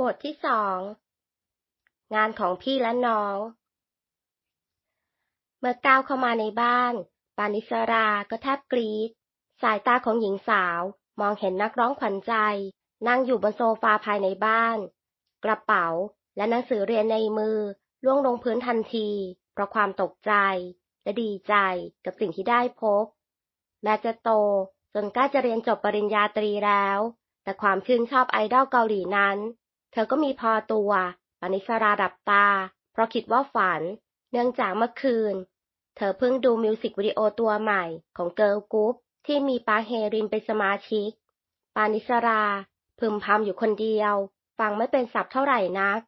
บทที่สองงานของพี่และน้อง เมื่อก้าวเข้ามาในบ้าน ปานิสรา ก็แทบกรีดสายตาของหญิงสาว มองเห็นนักร้องขวัญใจ นั่งอยู่บนโซฟาภายในบ้าน กระเป๋าและหนังสือเรียนในมือล่วงลงพื้นทันที เพราะความตกใจ และดีใจกับสิ่งที่ได้พบ แม้จะโต จนกล้าจะเรียนจบปริญญาตรีแล้ว แต่ความชื่นชอบไอดอลเกาหลีนั้นเธอก็มีพอตัวปณิสราดับตา เพราะคิดว่าฝัน เนื่องจากเมื่อคืน เธอเพิ่งดูมิวสิกวิดีโอตัวใหม่ ของเกิร์ลกรุ๊ปที่มีปาเฮรินเป็นสมาชิก ปานิสรา พึมพำอยู่คนเดียว ฟังไม่เป็นสับเท่าไหร่นัก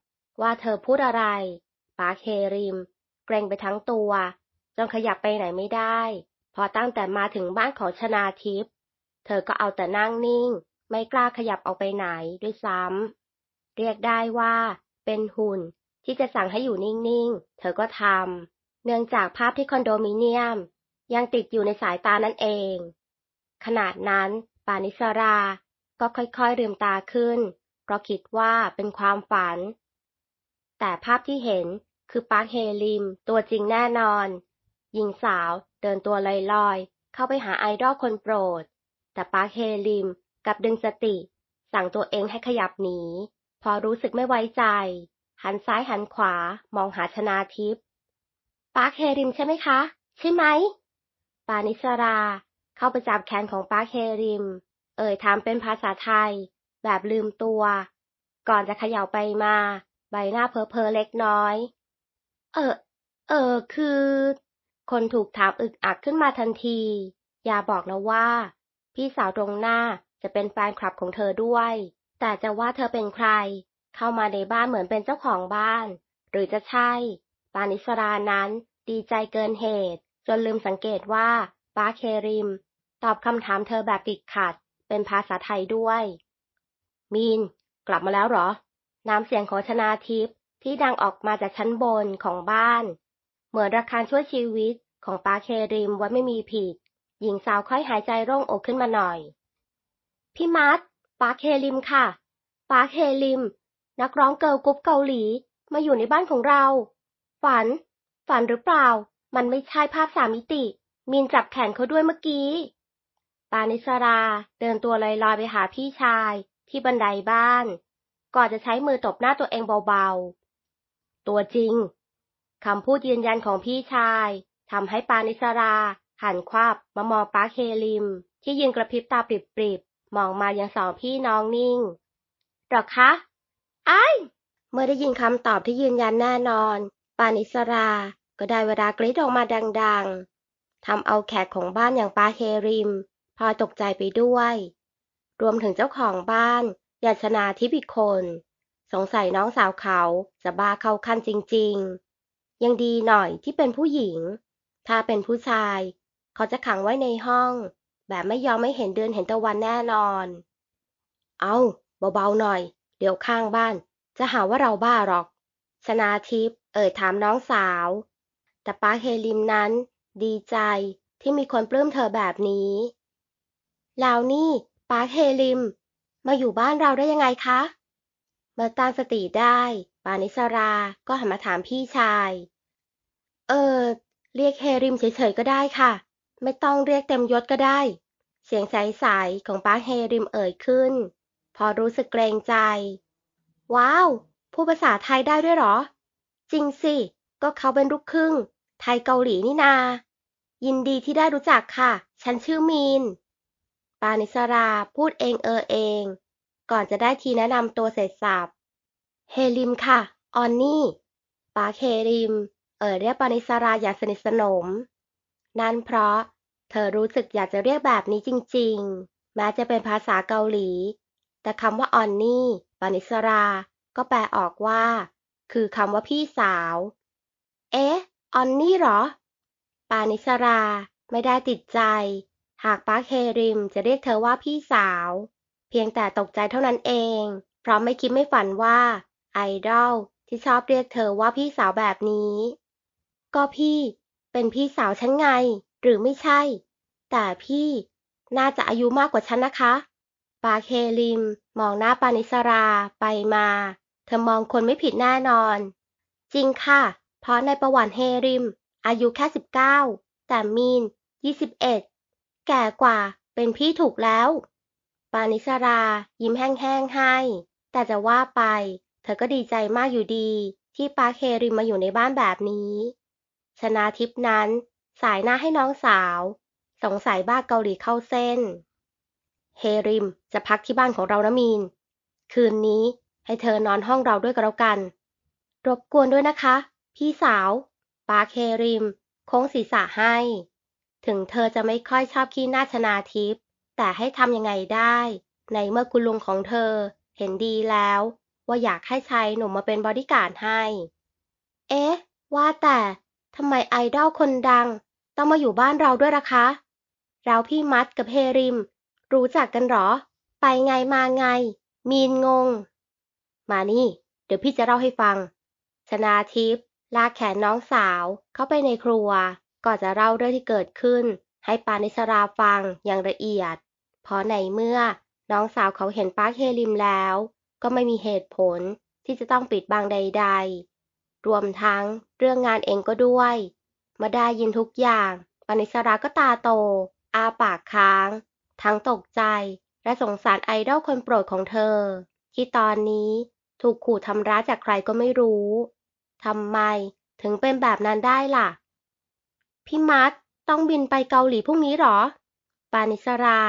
ว่าเธอพูดอะไร ปาเฮริม เกรงไปทั้งตัว จนขยับไปไหนไม่ได้ พอตั้งแต่มาถึงบ้านของชนาทิพย์เธอก็เอาแต่นั่งนิ่ง ไม่กล้าขยับออกไปไหนด้วยซ้ำเรียกได้ว่า เป็นหุ่น ที่จะสั่งให้อยู่นิ่งๆ เธอก็ทำเนื่องจากภาพที่คอนโดมิเนียม ยังติดอยู่ในสายตานั่นเอง ขนาดนั้นปานิสราก็ค่อยๆลืมตาขึ้น เพราะคิดว่าเป็นความฝัน แต่ภาพที่เห็นคือปาร์คเฮลิมตัวจริงแน่นอนหญิงสาวเดินตัวลอยๆ เข้าไปหาไอดอลคนโปรด แต่ปาร์คเฮลิมกับดึงสติ สั่งตัวเองให้ขยับหนีพอรู้สึกไม่ไว้ใจ หันซ้ายหันขวามองหาชนาทิพย์ปาร์คเฮริมใช่ไหมคะ ใช่ไหม ปานิสรา เข้าไปจับแขนของปาร์คเฮริม เอ่ยถามเป็นภาษาไทย แบบลืมตัว ก่อนจะเขย่าไปมาใบหน้าเพอเพอเล็กน้อย เออ เออคือ คนถูกถามอึกอักขึ้นมาทันที อย่าบอกนะว่า พี่สาวตรงหน้าจะเป็นแฟนคลับของเธอด้วยแต่จะว่าเธอเป็นใครเข้ามาในบ้านเหมือนเป็นเจ้าของบ้าน หรือจะใช่ ปานิสรานั้นดีใจเกินเหตุ จนลืมสังเกตว่าป้าเคริม ตอบคำถามเธอแบบติดขัด เป็นภาษาไทยด้วย มีน กลับมาแล้วหรอ น้ำเสียงของชนาทิพย์ที่ดังออกมาจากชั้นบนของบ้านเหมือนระคารช่วยชีวิตของป้าเคริมว่าไม่มีผิด หญิงสาวค่อยหายใจร่งอกขึ้นมาหน่อยพี่มัดป้าเคริมค่ะปาร์คเฮลิม นักร้องเกิร์ลกรุ๊ปเกาหลีมาอยู่ในบ้านของเรา ฝัน ฝันหรือเปล่า มันไม่ใช่ภาพสามมิติมินจับแขนเขาด้วยเมื่อกี้ ปานิสรา เดินตัวลอยๆไปหาพี่ชายที่บันไดบ้าน ก่อนจะใช้มือตบหน้าตัวเองเบาๆ ตัวจริง คำพูดยืนยันของพี่ชายทำให้ปานิสราหันควับมามองปาร์คเฮลิม ที่ยืนกระพริบตาปริบๆมองมายังสองพี่น้องนิ่งหรอคะ ไอ้เมื่อได้ยินคำตอบที่ยืนยันแน่นอน ปานิสรา ก็ได้เวลากรีดออกมาดังๆทำเอาแขกของบ้านอย่างปาเคริม พอตกใจไปด้วย รวมถึงเจ้าของบ้านยาชนาทิพิคน สงสัยน้องสาวเขาจะบ้าเข้าขั้นจริงๆ ยังดีหน่อยที่เป็นผู้หญิง ถ้าเป็นผู้ชาย เขาจะขังไว้ในห้อง แบบไม่ยอมไม่เห็นเดือนเห็นตะวันแน่นอน เอา้าเบาๆหน่อย เดี๋ยวข้างบ้าน จะหาว่าเราบ้าหรอก ชนาทิพย์เอ่ยถามน้องสาว แต่ป้าเฮลิมนั้น ดีใจที่มีคนปลื้มเธอแบบนี้ แล้วนี่ป้าเฮลิม มาอยู่บ้านเราได้ยังไงคะ เมื่อตั้งสติได้ ปานิสรา ก็หันมาถามพี่ชาย เออเรียกเฮริมเฉยๆก็ได้ค่ะ ไม่ต้องเรียกเต็มยศก็ได้ เสียงใสๆของป้าเฮริมเอ่ยขึ้นพอรู้สึกเกรงใจ ว้าวผู้ภาษาไทยได้ด้วยหรอ จริงสิ ก็เขาเป็นลูกครึ่ง ไทยเกาหลีนี่นา ยินดีที่ได้รู้จักค่ะ ฉันชื่อมีน ปานิสรา พูดเองเออเอง ก่อนจะได้ทีแนะนำตัวเสร็จสับ เฮลิมค่ะ ออนนี่ ปาเคริม เอ่ยเรียกปานิสราอย่างสนิทสนม นั่นเพราะ เธอรู้สึกอยากจะเรียกแบบนี้จริงๆแม้จะเป็นภาษาเกาหลีแต่คำว่าออนนี่ ปานิสรา ก็แปลออกว่า คือคำว่าพี่สาว เอ๊ะ ออนนี่หรอ ปานิสราไม่ได้ติดใจ หากป้าเคริมจะเรียกเธอว่าพี่สาว เพียงแต่ตกใจเท่านั้นเองเพราะไม่คิดไม่ฝันว่าไอดอลที่ชอบเรียกเธอว่าพี่สาวแบบนี้ ก็พี่ เป็นพี่สาวฉันไง หรือไม่ใช่ แต่พี่ น่าจะอายุมากกว่าฉันนะคะปาเคลิมมองหน้าปานิสราไปมา เธอมองคนไม่ผิดแน่นอน จริงค่ะ เพราะในประวัติเฮริม อายุแค่สิบเก้าแต่มีนยี่สิบเอ็ดแก่กว่าเป็นพี่ถูกแล้ว ปานิสรายิ้มแห้งๆให้ แต่จะว่าไป เธอก็ดีใจมากอยู่ดี ที่ปาเคริมมาอยู่ในบ้านแบบนี้ ชนาทิพนั้น สายหน้าให้น้องสาว สงสัยบ้าเกาหลีเข้าเส้นเฮริมจะพักที่บ้านของเรานะมีน คืนนี้ให้เธอนอนห้องเราด้วยก็แล้วกัน รบกวนด้วยนะคะ พี่สาว ปาเคริมโค้งศีรษะให้ ถึงเธอจะไม่ค่อยชอบขี้หน้าชนาทิพย์แต่ให้ทำยังไงได้ ในเมื่อคุณลุงของเธอเห็นดีแล้ว ว่าอยากให้ชายหนุ่มมาเป็นบริการให้ เอ๊ะว่าแต่ ทำไมไอดอลคนดัง ต้องมาอยู่บ้านเราด้วยล่ะคะเราพี่มัดกับเฮริมรู้จักกันหรอ ไปไงมาไง มีนงง มานี่ เดี๋ยวพี่จะเล่าให้ฟัง ชนาทิพย์ลากแขนน้องสาว เข้าไปในครัว ก็จะเล่าเรื่องที่เกิดขึ้น ให้ปานิสราฟังอย่างละเอียด เพราะในเมื่อ น้องสาวเขาเห็นป้าเคลิมแล้ว ก็ไม่มีเหตุผลที่จะต้องปิดบังใด ๆ รวมทั้งเรื่องงานเองก็ด้วย มาได้ยินทุกอย่าง ปานิสราก็ตาโต อาปากค้างทั้งตกใจและสงสารไอดอลคนโปรดของเธอ ที่ตอนนี้ถูกขู่ทำร้ายจากใครก็ไม่รู้ ทำไมถึงเป็นแบบนั้นได้ล่ะพี่มัดต้องบินไปเกาหลีพรุ่งนี้หรอ ปานิสรา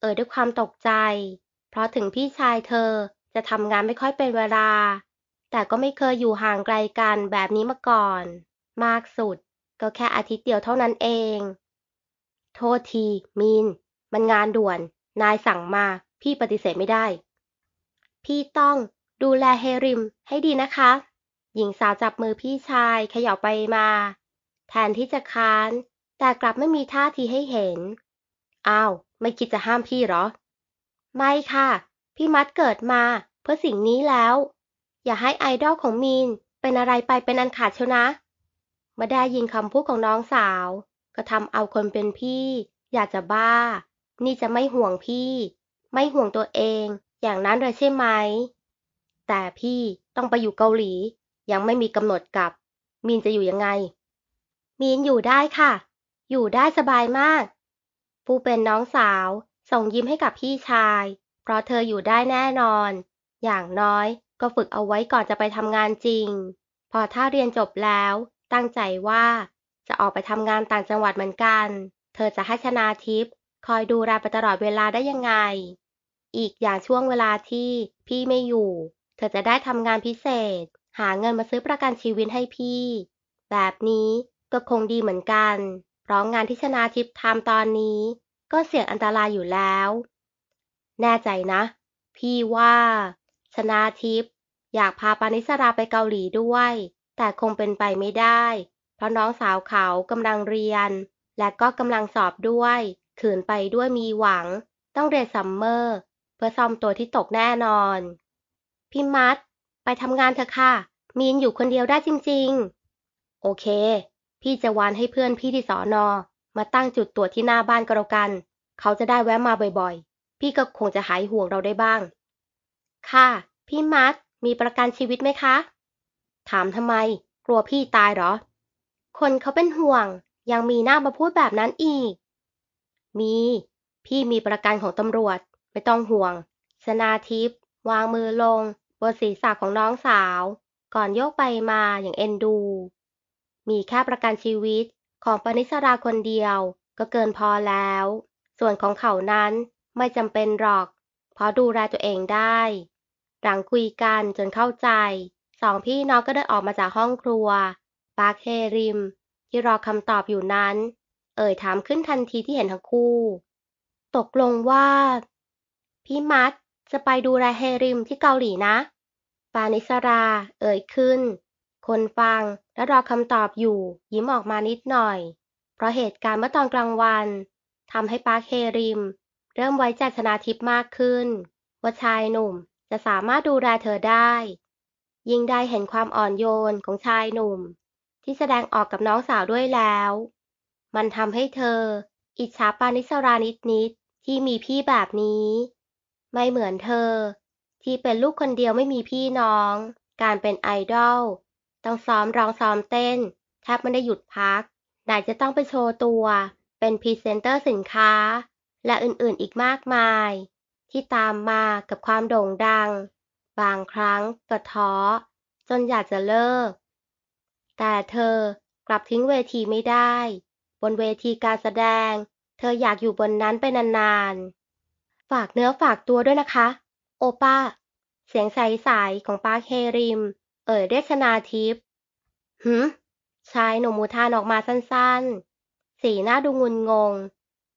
เอ่ยด้วยความตกใจ เพราะถึงพี่ชายเธอจะทำงานไม่ค่อยเป็นเวลา แต่ก็ไม่เคยอยู่ห่างไกลกันแบบนี้มาก่อน มากสุดก็แค่อาทิตย์เดียวเท่านั้นเอง โทษทีมินมันงานด่วน นายสั่งมา พี่ปฏิเสธไม่ได้ พี่ต้องดูแลเฮริมให้ดีนะคะ หญิงสาวจับมือพี่ชายเขย่าไปมา แทนที่จะค้าน แต่กลับไม่มีท่าทีให้เห็น อ้าว ไม่คิดจะห้ามพี่หรอ ไม่ค่ะ พี่มัดเกิดมาเพื่อสิ่งนี้แล้ว อย่าให้ไอดอลของมีน เป็นอะไรไปเป็นอันขาดเชียวนะมาได้ยินคำพูดของน้องสาวก็ทำเอาคนเป็นพี่ อยากจะบ้านี่จะไม่ห่วงพี่ ไม่ห่วงตัวเอง อย่างนั้นเลยใช่ไหม แต่พี่ต้องไปอยู่เกาหลี ยังไม่มีกำหนดกลับ มีนจะอยู่ยังไง มีนอยู่ได้ค่ะ อยู่ได้สบายมากปูเป็นน้องสาวส่งยิ้มให้กับพี่ชาย เพราะเธออยู่ได้แน่นอน อย่างน้อยก็ฝึกเอาไว้ก่อนจะไปทำงานจริง พอถ้าเรียนจบแล้วตั้งใจว่า จะออกไปทำงานต่างจังหวัดเหมือนกัน เธอจะให้ชนาทิพยคอยดูแลไปตลอดเวลาได้ยังไง อีกอย่างช่วงเวลาที่พี่ไม่อยู่ เธอจะได้ทำงานพิเศษ หาเงินมาซื้อประกันชีวิตให้พี่ แบบนี้ก็คงดีเหมือนกัน เพราะงานที่ชนาทิพย์ทำตอนนี้ ก็เสี่ยงอันตรายอยู่แล้ว แน่ใจนะ พี่ว่า ชนาทิพย์อยากพาปานิสราไปเกาหลีด้วย แต่คงเป็นไปไม่ได้ เพราะน้องสาวเขากำลังเรียน และก็กำลังสอบด้วยขืนไปด้วยมีหวัง ต้องเรียนซัมเมอร์ เพื่อซ่อมตัวที่ตกแน่นอนพี่มัดไปทำงานเถอะค่ะ มีนอยู่คนเดียวได้จริงๆ โอเค พี่จะวานให้เพื่อนพี่ที่สอนอมาตั้งจุดตรวจที่หน้าบ้านก็แล้วกัน เขาจะได้แวะมาบ่อยๆ พี่ก็คงจะหายห่วงเราได้บ้าง ค่ะพี่มัดมีประกันชีวิตไหมคะ ถามทำไม กลัวพี่ตายเหรอ คนเขาเป็นห่วง ยังมีหน้ามาพูดแบบนั้นอีกมี พี่มีประกันของตำรวจ ไม่ต้องห่วงชนาทิพย์วางมือลงบนศีรษะของน้องสาว ก่อนโยกไปมาอย่างเอ็นดู มีแค่ประกันชีวิตของปนิสราคนเดียวก็เกินพอแล้ว ส่วนของเขานั้นไม่จำเป็นหรอกเพราะดูแลตัวเองได้ หลังคุยกันจนเข้าใจ สองพี่น้องก็เดินออกมาจากห้องครัวปาร์คเฮริม ที่รอคำตอบอยู่นั้นเอ่ยถามขึ้นทันทีที่เห็นทั้งคู่ ตกลงว่าพี่มัดจะไปดูแลเฮริมที่เกาหลีนะ ปานิสรา เอ่ยขึ้น คนฟังและรอคำตอบอยู่ ยิ้มออกมานิดหน่อย เพราะเหตุการณ์เมื่อตอนกลางวันทำให้ปาร์คเฮริม เริ่มไว้ใจชนาทิพย์มากขึ้น ว่าชายหนุ่มจะสามารถดูแลเธอได้ ยิ่งได้เห็นความอ่อนโยนของชายหนุ่ม ที่แสดงออกกับน้องสาวด้วยแล้วมันทำให้เธอ อิจฉาปานิสรานิดนิดที่มีพี่แบบนี้ ไม่เหมือนเธอที่เป็นลูกคนเดียวไม่มีพี่น้อง การเป็นไอดอลต้องซ้อมร้องซ้อมเต้นแทบไม่ได้หยุดพักไหนจะต้องไปโชว์ตัวเป็นพรีเซนเตอร์สินค้า และอื่นๆอีกมากมาย ที่ตามมากับความโด่งดัง บางครั้งก็ท้อจนอยากจะเลิก แต่เธอกลับทิ้งเวทีไม่ได้บนเวทีการแสดง เธออยากอยู่บนนั้นไปนาน ๆ ฝากเนื้อฝากตัวด้วยนะคะ โอป้าเสียงใส ๆ ของปาเคเฮริม เอ่ยเรียกชนาทิพย์ หืมชายหนุ่มมูทานออกมาสั้นๆ สีหน้าดูงุนงง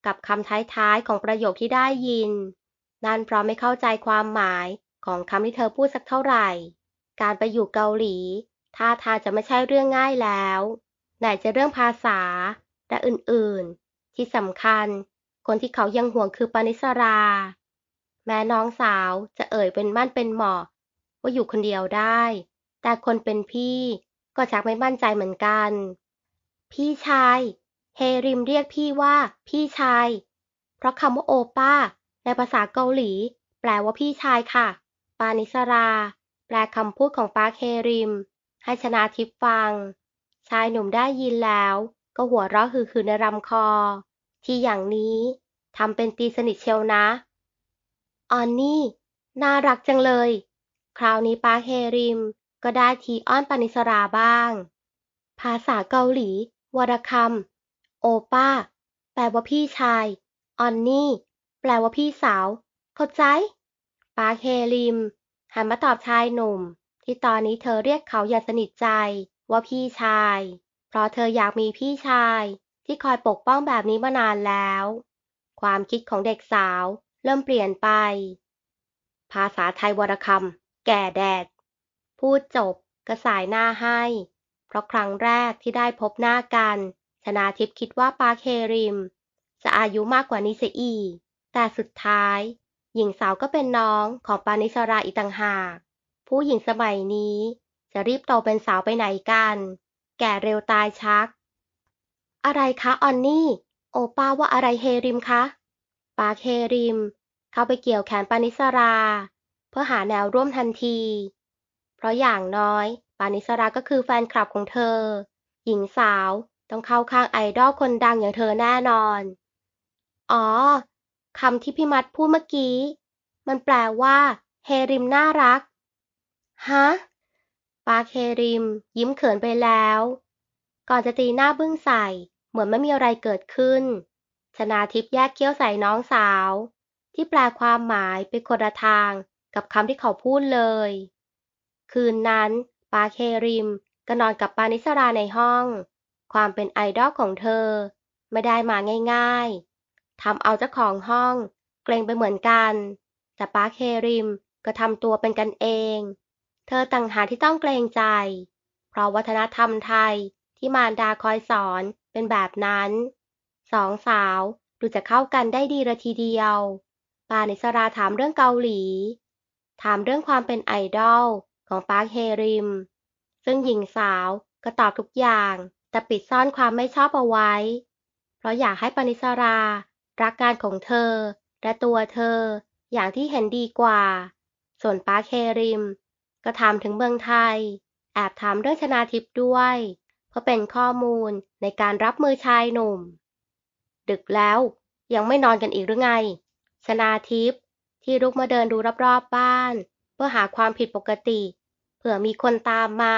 กับคำท้าย ๆ ของประโยคที่ได้ยิน นั่นเพราะไม่เข้าใจความหมายของคำที่เธอพูดสักเท่าไหร่ การไปอยู่เกาหลีท่าทางจะไม่ใช่เรื่องง่ายแล้วไหนจะเรื่องภาษาและอื่นๆ ที่สำคัญ คนที่เขายังห่วงคือปานิสรา แม้น้องสาวจะเอ่ยเป็นมั่นเป็นหมอว่าอยู่คนเดียวได้ แต่คนเป็นพี่ก็ชักไม่มั่นใจเหมือนกัน พี่ชาย เฮริมเรียกพี่ว่า พี่ชาย เพราะคำว่าโอป้าในภาษาเกาหลี แปลว่าพี่ชายค่ะ ปานิสรา แปลคำพูดของปาเฮริม ให้ชนาทิพฟัง ชายหนุ่มได้ยินแล้วก็หัวเราะฮือๆในรำคอ ที่ อย่างนี้ทำเป็นตีสนิท เชียวนะออนนี่น่ารักจังเลย คราวนี้ปาเฮริม ก็ได้ทีอ้อนปานิสราบ้าง ภาษาเกาหลี วรคำโอป้าแปลว่าพี่ชายออนนี่แปลว่าพี่สาวเข้าใจปาเฮริมหันมาตอบชายหนุ่ม ที่ตอนนี้เธอเรียกเขาอย่างสนิทใจว่าพี่ชายเพราะเธออยากมีพี่ชายที่คอยปกป้องแบบนี้มานานแล้ว ความคิดของเด็กสาวเริ่มเปลี่ยนไป ภาษาไทยวรคำแก่แดด พูดจบกระสายหน้าให้ เพราะครั้งแรกที่ได้พบหน้ากันชนาทิพย์คิดว่าปาเคริม จะอายุมากกว่านิเสอี แต่สุดท้าย หญิงสาวก็เป็นน้องของปานิสราอีต่างหากผู้หญิงสมัยนี้ จะรีบโตเป็นสาวไปไหนกันแก่เร็วตายชัก อะไรคะออนนี่ โอป้าว่าอะไรเฮริมคะ ปาเฮริมเข้าไปเกี่ยวแขนปานิสราเพื่อหาแนวร่วมทันที เพราะอย่างน้อยปานิสราก็คือแฟนคลับของเธอ หญิงสาว ต้องเข้าข้างไอดอลคนดังอย่างเธอแน่นอน อ๋อคำที่พี่มัดพูดเมื่อกี้ มันแปลว่าเฮริมน่ารักฮะปาเคริมยิ้มเขินไปแล้ว ก่อนจะตีหน้าบึ้งใส่เหมือนไม่มีอะไรเกิดขึ้นชนาทิพย์แยกเคี้ยวใส่น้องสาว ที่แปลความหมายไปคนละทางกับคำที่เขาพูดเลย คืนนั้นปาเคริมก็นอนกับปานิสราในห้อง ความเป็นไอดอลของเธอไม่ได้มาง่ายๆทำเอาเจ้าของห้อง เกรงไปเหมือนกันแต่ปาเคริมก็ทำตัวเป็นกันเองเธอต่างหากที่ต้องเกรงใจ เพราะวัฒนธรรมไทยที่มารดาคอยสอนเป็นแบบนั้น สองสาวดูจะเข้ากันได้ดีละทีเดียว ปานิสราถามเรื่องเกาหลี ถามเรื่องความเป็นไอดอลของปาร์คเฮริม ซึ่งหญิงสาวก็ตอบทุกอย่างแต่ปิดซ่อนความไม่ชอบเอาไว้ เพราะอยากให้ปานิสรารักการของเธอและตัวเธออย่างที่เห็นดีกว่า ส่วนปาร์คเฮริมก็ถามถึงเมืองไทย แอบถามเรื่องชนาทิพย์ด้วย เพราะเป็นข้อมูลในการรับมือชายหนุ่ม ดึกแล้ว ยังไม่นอนกันอีกหรือไง ชนาทิพย์ที่ลุกมาเดินดูรอบๆบ้าน เพื่อหาความผิดปกติ เผื่อมีคนตามมา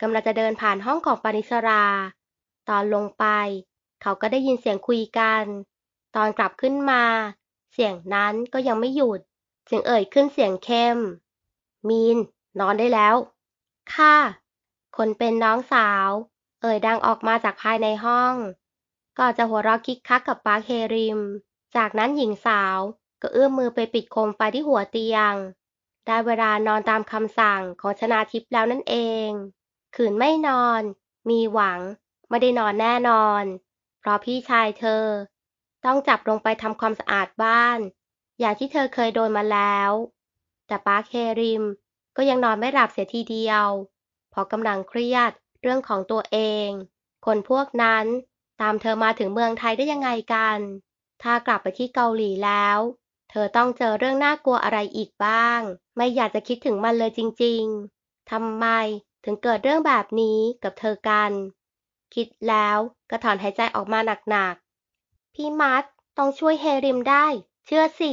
กำลังจะเดินผ่านห้องของปานิสรา ตอนลงไป เขาก็ได้ยินเสียงคุยกัน ตอนกลับขึ้นมา เสียงนั้นก็ยังไม่หยุด จึงเอ่ยขึ้นเสียงเข้มมีนนอนได้แล้ว ค่ะ คนเป็นน้องสาว เอ่ยดังออกมาจากภายในห้อง ก็จะหัวเราะคิกคักกับปาเคริม จากนั้นหญิงสาวก็เอื้อมมือไปปิดโคมไฟที่หัวเตียง ได้เวลานอนตามคำสั่งของชนาทิพย์แล้วนั่นเอง ขืนไม่นอน มีหวัง ไม่ได้นอนแน่นอน เพราะพี่ชายเธอต้องจับลงไปทำความสะอาดบ้าน อย่างที่เธอเคยโดนมาแล้ว แต่ป้าเคริมก็ยังนอนไม่หลับเสียทีเดียว เพราะกำลังเครียดเรื่องของตัวเอง คนพวกนั้นตามเธอมาถึงเมืองไทยได้ยังไงกัน ถ้ากลับไปที่เกาหลีแล้ว เธอต้องเจอเรื่องน่ากลัวอะไรอีกบ้าง ไม่อยากจะคิดถึงมันเลยจริงๆ ทำไมถึงเกิดเรื่องแบบนี้กับเธอกัน คิดแล้วก็ถอนหายใจออกมาหนักๆ พี่มัดต้องช่วยเฮริมได้ เชื่อสิ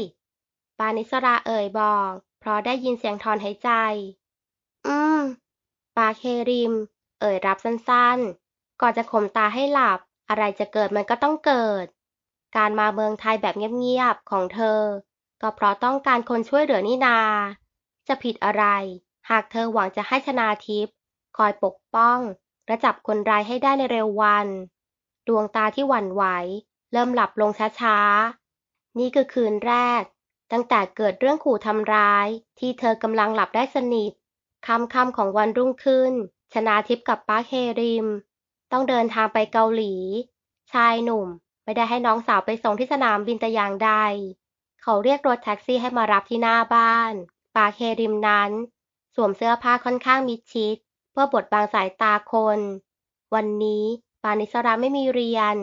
ปานิสราเอ่ยบอกเพราะได้ยินเสียงถอนหายใจ อืม ปาเคริม เอ่ยรับสั้นๆ ก่อนจะข่มตาให้หลับ อะไรจะเกิดมันก็ต้องเกิด การมาเมืองไทยแบบเงียบๆ ของเธอ ก็เพราะต้องการคนช่วยเหลือนินา จะผิดอะไร หากเธอหวังจะให้ชนาทิพย์ คอยปกป้อง และจับคนร้ายให้ได้ในเร็ววัน ดวงตาที่หวั่นไหว เริ่มหลับลงช้าๆ นี่คือคืนแรกตั้งแต่เกิดเรื่องขู่ทำร้าย ที่เธอกำลังหลับได้สนิทคำคำของวันรุ่งขึ้น ชนาทิพกับป้าคเฮริม ต้องเดินทางไปเกาหลี ชายหนุ่มไม่ได้ให้น้องสาวไปส่งที่สนามบินแต่อย่างใดเขาเรียกรถแท็กซี่ให้มารับที่หน้าบ้านปาเคริมนั้น สวมเสื้อผ้าค่อนข้างมิดชิด เพื่อบดบังสายตาคน วันนี้ปานิสราไม่มีเรียน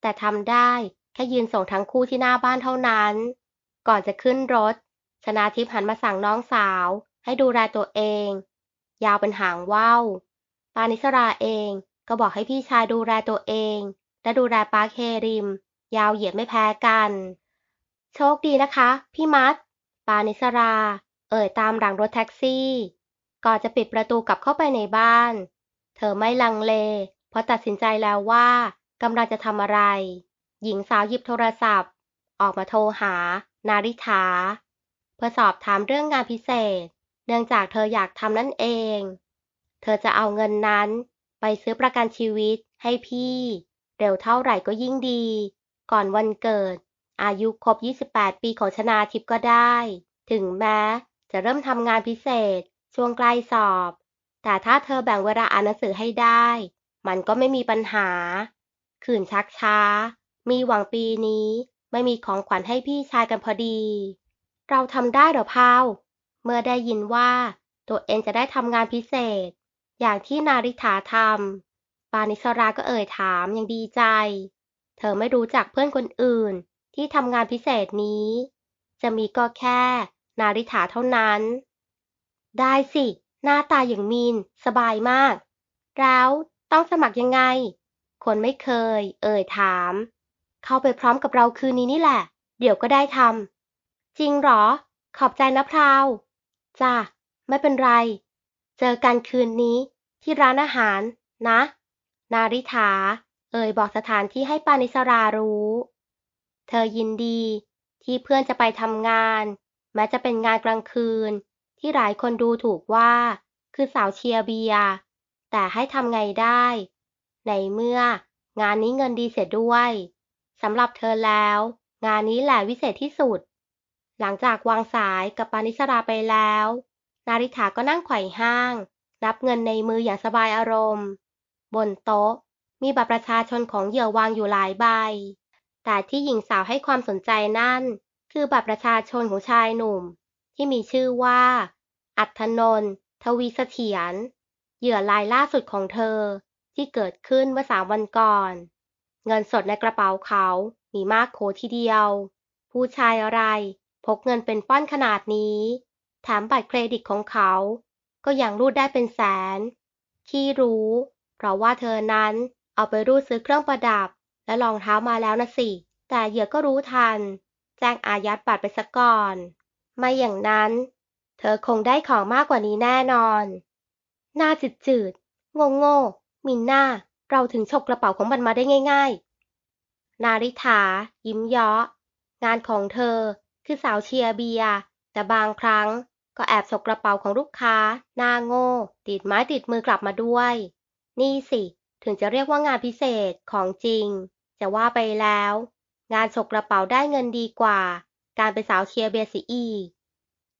แต่ทำได้แค่ยืนส่งทั้งคู่ที่หน้าบ้านเท่านั้นก่อนจะขึ้นรถ ชนาทิพย์หันมาสั่งน้องสาว ให้ดูแลตัวเอง ยาวเป็นหางว่าวปานิสราเองก็บอกให้พี่ชายดูแลตัวเอง และดูแลปาเคริม ยาวเหยียดไม่แพ้กัน โชคดีนะคะ พี่มัด ปานิสรา เอ่ยตามหลังรถแท็กซี่ ก่อนจะปิดประตูกลับเข้าไปในบ้าน เธอไม่ลังเล เพราะตัดสินใจแล้วว่ากำลังจะทำอะไร หญิงสาวหยิบโทรศัพท์ ออกมาโทรหานาริธา เพื่อสอบถามเรื่องงานพิเศษ เนื่องจากเธออยากทำนั่นเอง เธอจะเอาเงินนั้นไปซื้อประกันชีวิตให้พี่ เร็วเท่าไหร่ก็ยิ่งดี ก่อนวันเกิด อายุครบ 28 ปีของชนาทิพย์ก็ได้ ถึงแม้จะเริ่มทำงานพิเศษช่วงใกล้สอบ แต่ถ้าเธอแบ่งเวลาอ่านหนังสือให้ได้ มันก็ไม่มีปัญหา ขืนชักช้า มีหวังปีนี้ไม่มีของขวัญให้พี่ชายกันพอดี เราทำได้หรอพาว เมื่อได้ยินว่าตัวเองจะได้ทำงานพิเศษ อย่างที่นาริธาทำปานิสรา ก็เอ่ยถามอย่างดีใจ เธอไม่รู้จักเพื่อนคนอื่นที่ทำงานพิเศษนี้ จะมีก็แค่นาริธาเท่านั้น ได้สิ หน้าตาอย่างมีนสบายมาก แล้วต้องสมัครยังไง คนไม่เคย เอ่ยถามเข้าไปพร้อมกับเราคืนนี้นี่แหละ เดี๋ยวก็ได้ทำ จริงหรอ ขอบใจนะพราว จ้าไม่เป็นไร เจอกันคืนนี้ที่ร้านอาหาร นะ นาริธาเอ่ยบอกสถานที่ให้ปานิสรารู้ เธอยินดีที่เพื่อนจะไปทำงาน แม้จะเป็นงานกลางคืน ที่หลายคนดูถูกว่า คือสาวเชียรเบีย แต่ให้ทำไงได้ ในเมื่องานนี้เงินดีเสียด้วยสำหรับเธอแล้ว งานนี้แหละวิเศษที่สุด หลังจากวางสายกับปานิสราไปแล้ว นาริธาก็นั่งไขว่ห้าง นับเงินในมืออย่างสบายอารมณ์ บนโต๊ะมีบัตรประชาชนของเหยื่อวางอยู่หลายใบ แต่ที่หญิงสาวให้ความสนใจนั่น คือบัตรประชาชนของชายหนุ่ม ที่มีชื่อว่าอัธนนทวีเสถียรเหยื่อรายล่าสุดของเธอที่เกิดขึ้นเมื่อสามวันก่อนเงินสดในกระเป๋าเขามีมากโคทีเดียว ผู้ชายอะไรพกเงินเป็นป้อนขนาดนี้แถมบัตรเครดิตของเขา ก็ยังรูดได้เป็นแสนขี้รู้ เพราะว่าเธอนั้นเอาไปรูดซื้อเครื่องประดับและรองเท้ามาแล้วนะสิ แต่เหยื่อก็รู้ทัน แจ้งอายัดบัตรไปซะก่อนไม่อย่างนั้น เธอคงได้ของมากกว่านี้แน่นอนหน้าจืดๆโง่ๆมินหน้าเราถึงฉกกระเป๋าของมันมาได้ง่าย ๆ นาริธายิ้มเยาะงานของเธอคือสาวเชียร์เบียแต่บางครั้ง ก็แอบฉกกระเป๋าของลูกค้าหน้าโง่ติดไม้ติดมือกลับมาด้วย นี่สิ ถึงจะเรียกว่างานพิเศษของจริง จะว่าไปแล้ว งานฉกกระเป๋าได้เงินดีกว่า การเป็นสาวเชียร์เบียสีอี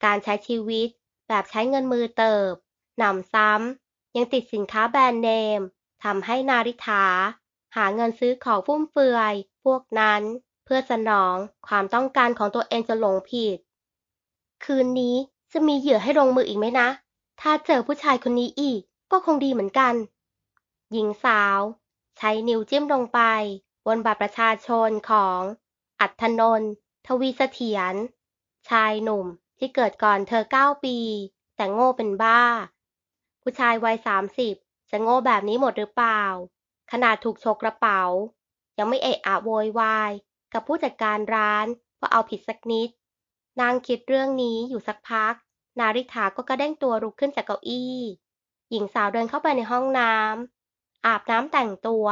การใช้ชีวิตแบบใช้เงินมือเติบหนำซ้ำยังติดสินค้าแบรนด์เนมทำให้นาริธา หาเงินซื้อของฟุ่มเฟือย พวกนั้น เพื่อสนองความต้องการของตัวเองจะหลงผิด คืนนี้จะมีเหยื่อให้ลงมืออีกไหมนะ ถ้าเจอผู้ชายคนนี้อีกก็คงดีเหมือนกัน หญิงสาว ใช้นิ้วจิ้มลงไป บนบัตรประชาชนของ อัธนนทวีเสถียรชายหนุ่มที่เกิดก่อนเธอเก้าปี แต่โง่เป็นบ้า ผู้ชายวัยสามสิบจะโง่แบบนี้หมดหรือเปล่า ขนาดถูกชกกระเป๋า ยังไม่เอะอะโวยวาย กับผู้จัดการร้านว่าเอาผิดสักนิด นางคิดเรื่องนี้อยู่สักพัก นาริธาก็กระเด้งตัวลุกขึ้นจากเก้าอี้ หญิงสาวเดินเข้าไปในห้องน้ำอาบน้ำแต่งตัว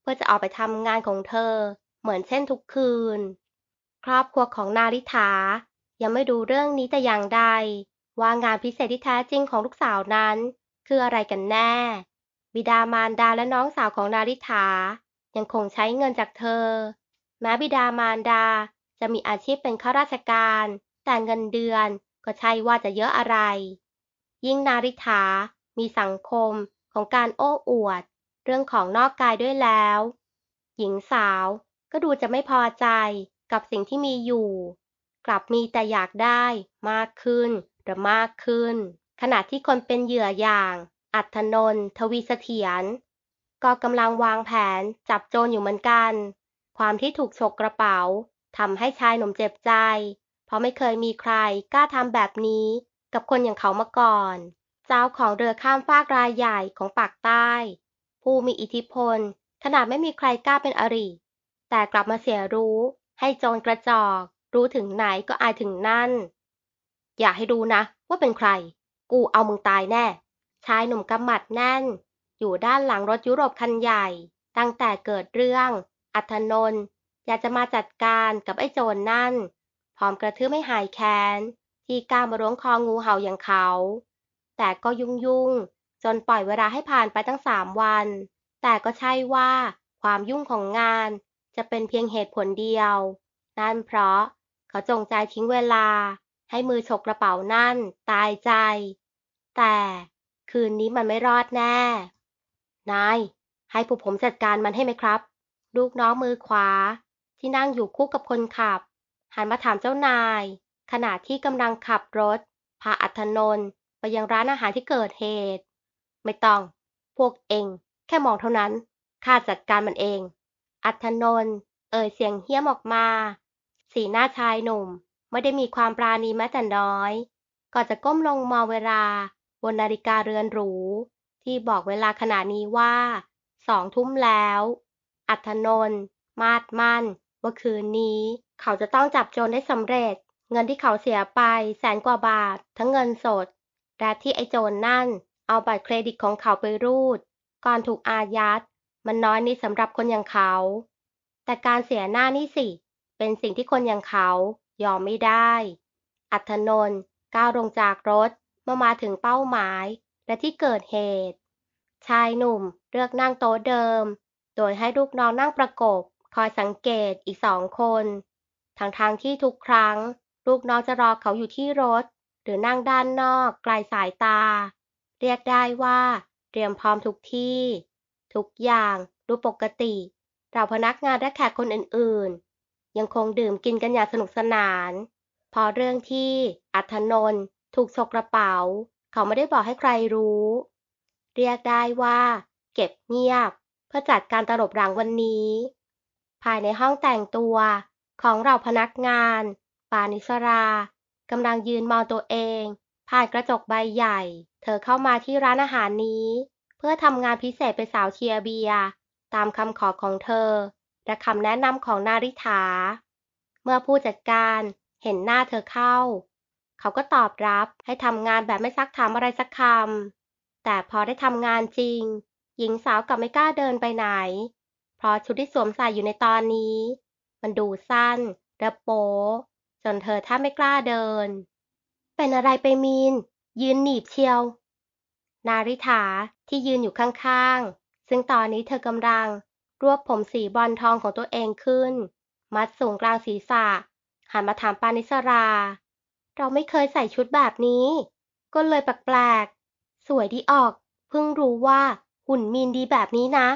เพื่อจะออกไปทำงานของเธอ เหมือนเช่นทุกคืน ครอบครัวของนาริธายังไม่ดูเรื่องนี้แต่อย่างใดว่างานพิเศษที่แท้จริงของลูกสาวนั้นคืออะไรกันแน่ บิดามารดาและน้องสาวของนาริธายังคงใช้เงินจากเธอแม้บิดามารดาจะมีอาชีพเป็นข้าราชการแต่เงินเดือนก็ใช่ว่าจะเยอะอะไร ยิ่งนาริธามีสังคมของการโอ้อวด เรื่องของนอกกายด้วยแล้ว หญิงสาวก็ดูจะไม่พอใจกับสิ่งที่มีอยู่ กลับมีแต่อยากได้มากขึ้นหรือมากขึ้นขณะที่คนเป็นเหยื่ออย่าง อัธนนทวีเสถียรก็กำลังวางแผนจับโจรอยู่เหมือนกัน ความที่ถูกฉกกระเป๋าทำให้ชายหนุ่มเจ็บใจ เพราะไม่เคยมีใครกล้าทำแบบนี้ กับคนอย่างเขามาก่อน เจ้าของเรือข้ามฟากรายใหญ่ของปากใต้ ผู้มีอิทธิพลขนาดไม่มีใครกล้าเป็นอริ แต่กลับมาเสียรู้ ให้โจรกระจอก รู้ถึงไหนก็อายถึงนั่น อย่าให้ดูนะว่าเป็นใครกูเอามึงตายแน่ ชายหนุ่มกำหมัดแน่น อยู่ด้านหลังรถยุโรปคันใหญ่ ตั้งแต่เกิดเรื่อง อัธนนอยากจะมาจัดการกับไอ้โจรนนั่น พร้อมกระทืบไม่หายแค้น ที่กล้ามาร้องคองูเห่าอย่างเขา แต่ก็ยุ่งยุ่งจนปล่อยเวลาให้ผ่านไปตั้งสามวัน แต่ก็ใช่ว่าความยุ่งของงานจะเป็นเพียงเหตุผลเดียว นั่นเพราะเขาจงใจทิ้งเวลาให้มือฉกกระเป๋านั่น ตายใจ แต่คืนนี้มันไม่รอดแน่นายให้ผู้ผมจัดการมันให้ไหมครับ ลูกน้องมือขวา ที่นั่งอยู่คู่กับคนขับหันมาถามเจ้านาย ขณะที่กำลังขับรถพาอัธนนท์ไปยังร้านอาหารที่เกิดเหตุ ไม่ต้อง พวกเองแค่มองเท่านั้นข้าจัดการมันเอง อัธนนท์เอ่ยเสียงเฮี้ยมออกมา สีหน้าชายหนุ่มไม่ได้มีความปราณีแม้แต่น้อย ก็จะก้มลงมองเวลา บนนาฬิกาเรือนหรู ที่บอกเวลาขณะนี้ว่า สองทุ่มแล้ว อัธนนมาดมั่นว่าคืนนี้เขาจะต้องจับโจรได้สำเร็จ เงินที่เขาเสียไปแสนกว่าบาท ทั้งเงินสด และที่ไอโจรนนั่น เอาบัตรเครดิตของเขาไปรูด ก่อนถูกอายัดมันน้อยนิดสำหรับคนอย่างเขา แต่การเสียหน้านี่สิ เป็นสิ่งที่คนอย่างเขายอมไม่ได้ อัธนนท์ก้าวลงจากรถมามาถึงเป้าหมาย และที่เกิดเหตุ ชายหนุ่มเลือกนั่งโต๊ะเดิม โดยให้ลูกน้องนั่งประกบคอยสังเกตอีกสองคนทั้งทางที่ทุกครั้ง ลูกน้องจะรอเขาอยู่ที่รถ หรือนั่งด้านนอก ไกลสายตา เรียกได้ว่า เตรียมพร้อมทุกที่ ทุกอย่างดูปกติ เราพนักงานและแขกคนอื่นยังคงดื่มกินกันอย่างสนุกสนาน พอเรื่องที่อัธนนท์ถูกฉกกระเป๋า เขาไม่ได้บอกให้ใครรู้ เรียกได้ว่า เก็บเงียบเพื่อจัดการตลบหลังวันนี้ ภายในห้องแต่งตัว ของเราพนักงาน ปานิสรากำลังยืนมองตัวเอง ผ่านกระจกใบใหญ่ เธอเข้ามาที่ร้านอาหารนี้ เพื่อทำงานพิเศษเป็นสาวเชียร์เบีย ตามคำขอของเธอและคำแนะนำของนาริธาเมื่อผู้จัดการเห็นหน้าเธอเข้า เขาก็ตอบรับให้ทำงานแบบไม่ซักถามอะไรสักคำ แต่พอได้ทำงานจริง หญิงสาวกลับไม่กล้าเดินไปไหน เพราะชุดที่สวมใส่อยู่ในตอนนี้ มันดูสั้น ระโปจนเธอแทบไม่กล้าเดิน เป็นอะไรไปมีนยืนหนีบเชียวนาริธาที่ยืนอยู่ข้างๆ ซึ่งตอนนี้เธอกำลังรวบผมสีบอลทองของตัวเองขึ้น มัดสูงกลางศีรษะ หันมาถามปานิสรา เราไม่เคยใส่ชุดแบบนี้ ก็เลยแปลกๆ สวยดีออก เพิ่งรู้ว่าหุ่นมีนดีแบบนี้นะ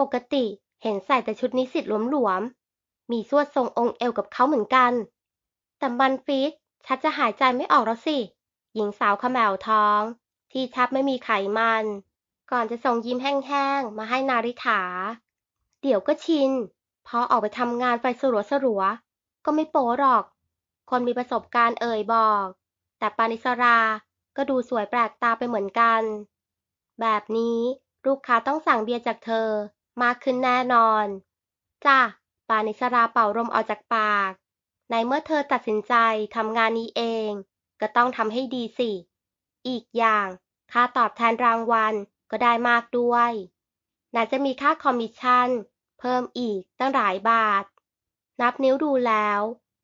ปกติเห็นใส่แต่ชุดนิสิตหลวมๆ มีสวดทรงองค์เอวกับเขาเหมือนกัน แต่มันฟิตชัดจะหายใจไม่ออกแล้วสิ หญิงสาวขมวท้อง ที่ชับไม่มีไขมัน ก่อนจะส่งยิ้มแห้งๆ มาให้นาริ t าเดี๋ยวก็ชินพอออกไปทำงานไฟสรัวสรัวก็ไม่โป๊หรอก คนมีประสบการณ์เอ่ยบอก แต่ปานิสรา ก็ดูสวยแปลกตาไปเหมือนกัน แบบนี้ลูกค้าต้องสั่งเบียร์จากเธอมากขึ้นแน่นอนจ้าปานิสราเป่าลมออกจากปาก ในเมื่อเธอตัดสินใจทำงานนี้เองก็ต้องทำให้ดีสิ อีกอย่าง ค่าตอบแทนรางวัลก็ได้มากด้วย น่าจะมีค่าคอมมิชชั่นเพิ่มอีกตั้งหลายบาท นับนิ้วดูแล้ว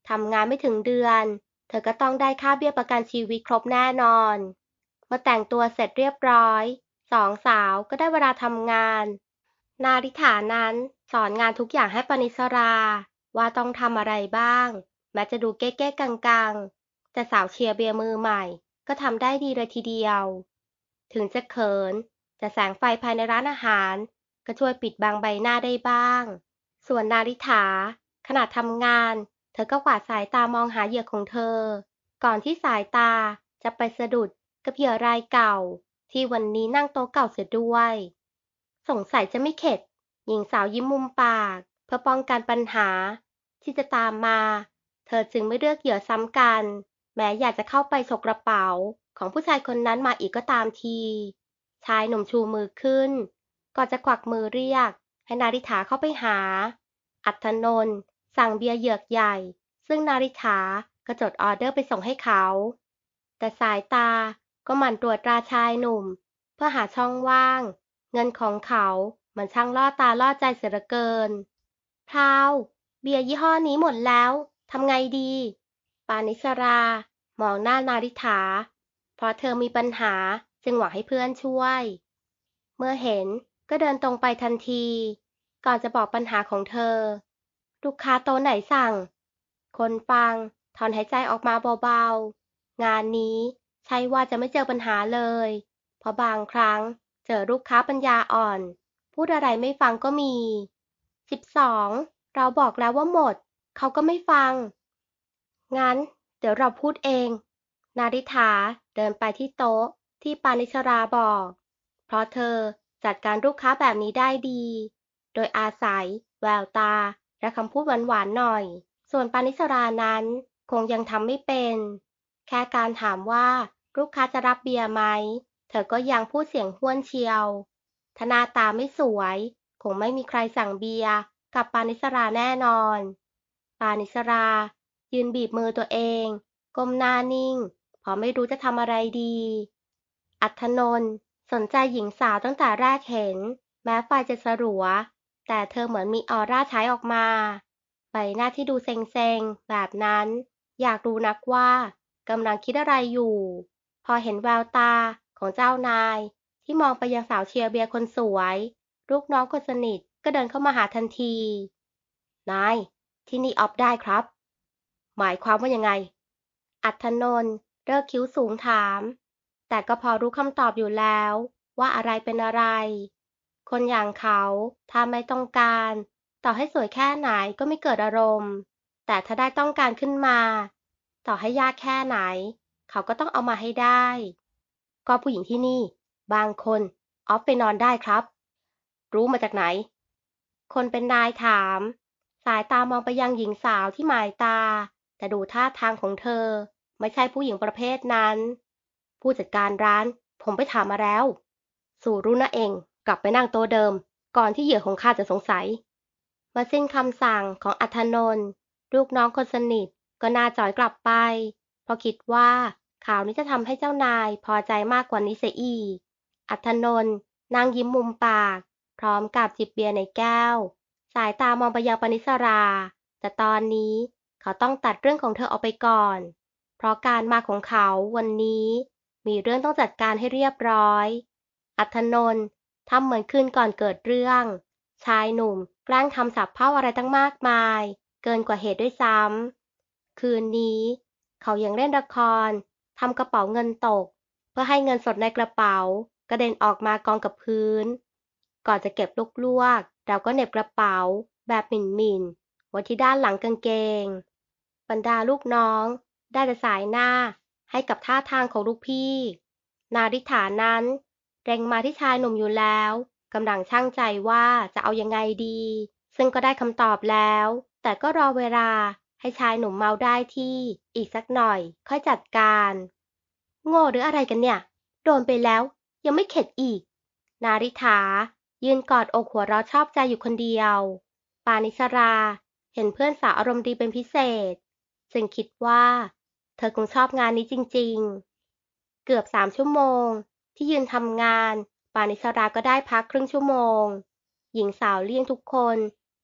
ทำงานไม่ถึงเดือน เธอก็ต้องได้ค่าเบี้ยประกันชีวิตครบแน่นอนเมื่อแต่งตัวเสร็จเรียบร้อย สองสาวก็ได้เวลาทำงาน นาริฐานั้นสอนงานทุกอย่างให้ปณิสรา ว่าต้องทำอะไรบ้าง แม้จะดูเก๊กๆกังๆ แต่สาวเชียร์เบียมือใหม่ ก็ทำได้ดีเลยทีเดียว ถึงจะเขินแต่แสงไฟภายในร้านอาหารก็ช่วยปิดบังใบหน้าได้บ้าง ส่วนนาริ t าขณะทำงาน เธอก็กวาดสายตามองหาเหยื่อของเธอ ก่อนที่สายตาจะไปสะดุดกับเหยื่อรายเก่า ที่วันนี้นั่งโต๊ะเก่าเสียด้วย สงสัยจะไม่เข็ด หญิงสาวยิ้มมุมปากเพื่อป้องกันปัญหา ที่จะตามมา เธอจึงไม่เลือกเหยื่อซ้ำกัน แม้อยากจะเข้าไปฉกกระเป๋า ของผู้ชายคนนั้นมาอีกก็ตามที ชายหนุ่มชูมือขึ้นก่อนจะกวักมือเรียก ให้นาริถาเข้าไปหา อัธนนท์สั่งเบียร์เหยือกใหญ่ ซึ่งนาริถากระจดออเดอร์ไปส่งให้เขา แต่สายตาก็หมั่นตรวจตราชายหนุ่ม เพื่อหาช่องว่าง เงินของเขา มันช่างล่อตาล่อใจเสียเกินพราวเบียร์ยี่ห้อนี้หมดแล้วทำไงดี ปานิสรามองหน้านาริถาเพราะเธอมีปัญหาจึงหวังให้เพื่อนช่วย เมื่อเห็นก็เดินตรงไปทันที ก่อนจะบอกปัญหาของเธอ ลูกค้าโตไหนสั่ง คนฟังถอนหายใจออกมาเบาๆ งานนี้ใช่ว่าจะไม่เจอปัญหาเลยเพราะบางครั้งเจอลูกค้าปัญญาอ่อน พูดอะไรไม่ฟังก็มี 12. เราบอกแล้วว่าหมด เขาก็ไม่ฟัง งั้นเดี๋ยวเราพูดเอง นาริธาเดินไปที่โต๊ะที่ปานิชราบอก เพราะเธอจัดการลูกค้าแบบนี้ได้ดี โดยอาศัย แววตา และคำพูดหวานๆ หน่อย ส่วนปานิสรา นั้นคงยังทำไม่เป็น แค่การถามว่าลูกค้าจะรับเบียร์ไหม เธอก็ยังพูดเสียงห้วนเชียวทนาตาไม่สวย คงไม่มีใครสั่งเบียร์กับปานิสราแน่นอน ปานิสรา ยืนบีบมือตัวเองก้มหน้านิ่ง พอไม่รู้จะทำอะไรดี อัธนนสนใจหญิงสาวตั้งแต่แรกเห็น แม้ไฟจะสรัวแต่เธอเหมือนมีออร่าฉายออกมาใบหน้าที่ดูเซ็งๆแบบนั้น อยากรู้นักว่ากำลังคิดอะไรอยู่ พอเห็นแววตาของเจ้านาย ที่มองไปยังสาวเชียร์เบียร์คนสวย ลูกน้องคนสนิท ก็เดินเข้ามาหาทันที นาย ที่นี่ออฟได้ครับ หมายความว่ายังไง อัธนนท์เลิกคิ้วสูงถามแต่ก็พอรู้คำตอบอยู่แล้วว่าอะไรเป็นอะไร คนอย่างเขาถ้าไม่ต้องการ ต่อให้สวยแค่ไหนก็ไม่เกิดอารมณ์ แต่ถ้าได้ต้องการขึ้นมา ต่อให้ยากแค่ไหน เขาก็ต้องเอามาให้ได้ ก็ผู้หญิงที่นี่บางคนออฟไปนอนได้ครับ รู้มาจากไหน คนเป็นนายถาม สายตามองไปยังหญิงสาวที่หมายตาแต่ดูท่าทางของเธอไม่ใช่ผู้หญิงประเภทนั้นผู้จัดการร้านผมไปถามมาแล้ว สู่รุ่ะเองกลับไปนั่งโต๊ะเดิม ก่อนที่เหยื่อของข้าจะสงสัยมาสิ้นคำสั่งของอัธนนท์ลูกน้องคนสนิทก็น่าจอยกลับไป เพราะคิดว่าข่าวนี้จะทำให้เจ้านายพอใจมากกว่านี้เสียอีกอัธนนท์นั่งยิ้มมุมปาก พร้อมกับจิบเบียร์ในแก้ว สายตามองไปยังปนิสรา แต่ตอนนี้เขาต้องตัดเรื่องของเธอออกไปก่อน เพราะการมาของเขาวันนี้มีเรื่องต้องจัดการให้เรียบร้อย อัธนนท์ทำเหมือนคืนก่อนเกิดเรื่อง ชายหนุ่มแกล้งทำสับเพาอะไรตั้งมากมาย เกินกว่าเหตุด้วยซ้ำ คืนนี้เขายังเล่นละคร ทำกระเป๋าเงินตก เพื่อให้เงินสดในกระเป๋ากระเด็นออกมากองกับพื้น ก่อนจะเก็บลูกลวกเราก็เหน็บกระเป๋า แบบหมิ่นหมิ่นไว้ที่ด้านหลังกางเกงบรรดาลูกน้องได้แต่สายหน้าให้กับท่าทางของลูกพี่ นาริฐานั้นเร่งมาที่ชายหนุ่มอยู่แล้วกำลังช่างใจว่าจะเอายังไงดี ซึ่งก็ได้คำตอบแล้ว แต่ก็รอเวลาให้ชายหนุ่มเมาได้ที่อีกสักหน่อยค่อยจัดการ โง่หรืออะไรกันเนี่ย โดนไปแล้ว ยังไม่เข็ดอีก นาริฐายืนกอดอกหัวเราะชอบใจอยู่คนเดียว ปานิชราเห็นเพื่อนสาวอารมณ์ดีเป็นพิเศษจึงคิดว่าเธอคงชอบงานนี้จริง ๆ เกือบสามชั่วโมง ที่ยืนทำงาน ปานิชราก็ได้พักครึ่งชั่วโมง หญิงสาวเลี่ยงทุกคน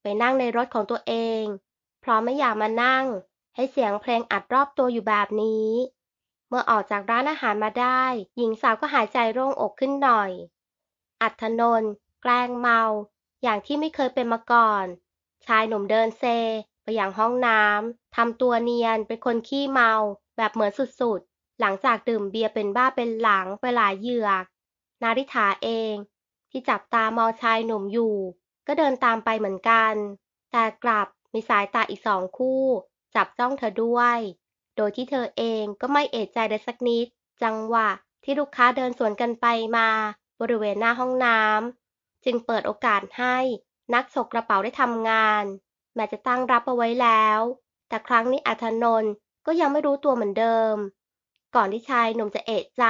ไปนั่งในรถของตัวเอง เพราะไม่อยากมานั่ง ให้เสียงเพลงอัดรอบตัวอยู่แบบนี้ เมื่อออกจากร้านอาหารมาได้ หญิงสาวก็หายใจโล่งอกขึ้นหน่อย อัธนนท์แกล้งเมา อย่างที่ไม่เคยเป็นมาก่อน ชายหนุ่มเดินเซไปอย่างห้องน้ำทำตัวเนียนเป็นคนขี้เมาแบบเหมือนสุด ๆ หลังจากดื่มเบียร์เป็นบ้าเป็นหลังไปหลายเหยือกนาริธาเอง ที่จับตามองชายหนุ่มอยู่ ก็เดินตามไปเหมือนกัน แต่กลับมีสายตาอีกสองคู่ จับจ้องเธอด้วย โดยที่เธอเองก็ไม่เอะใจเลยสักนิด จังหวะที่ลูกค้าเดินสวนกันไปมา บริเวณหน้าห้องน้ำจึงเปิดโอกาสให้นักฉกกระเป๋าได้ทำงาน แม้จะตั้งรับเอาไว้แล้วแต่ครั้งนี้อัธนนท์ก็ยังไม่รู้ตัวเหมือนเดิม ก่อนที่ชายหนุ่มจะเอะใจ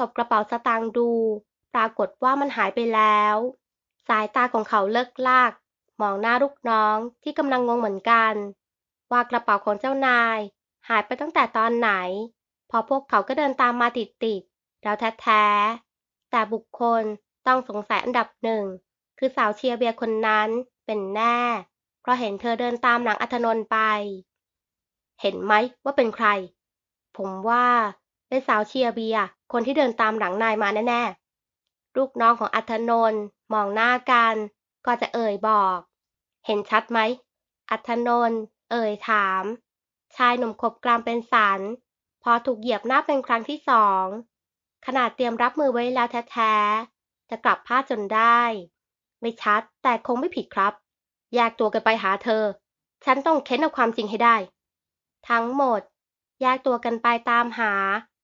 ตบกระเป๋าสตางค์ดูปรากฏว่ามันหายไปแล้ว สายตาของเขาเลิกลาก มองหน้าลูกน้องที่กำลังงงเหมือนกัน ว่ากระเป๋าของเจ้านายหายไปตั้งแต่ตอนไหน พอพวกเขาก็เดินตามมาติดๆ แล้วแท้ๆ แต่บุคคลต้องสงสัยอันดับหนึ่ง คือสาวเชียร์เบียร์คนนั้นเป็นแน่เพราะเห็นเธอเดินตามหลังอัธนนท์ไป เห็นไหมว่าเป็นใคร ผมว่าเป็นสาวเชียร์เบียคนที่เดินตามหลังนายมาแน่ๆ ลูกน้องของอัธนนท์มองหน้ากันก็จะเอ่ยบอก เห็นชัดไหม อัธนนท์เอ่ยถาม ชายหนุ่มขบกรามเป็นสันพอถูกเหยียบหน้าเป็นครั้งที่สอง ขนาดเตรียมรับมือไว้แล้วแท้ๆจะกลับพลาดจนได้ ไม่ชัดแต่คงไม่ผิดครับแยกตัวกันไปหาเธอ ฉันต้องเค้นเอาความจริงให้ได้ ทั้งหมด แยกตัวกันไปตามหา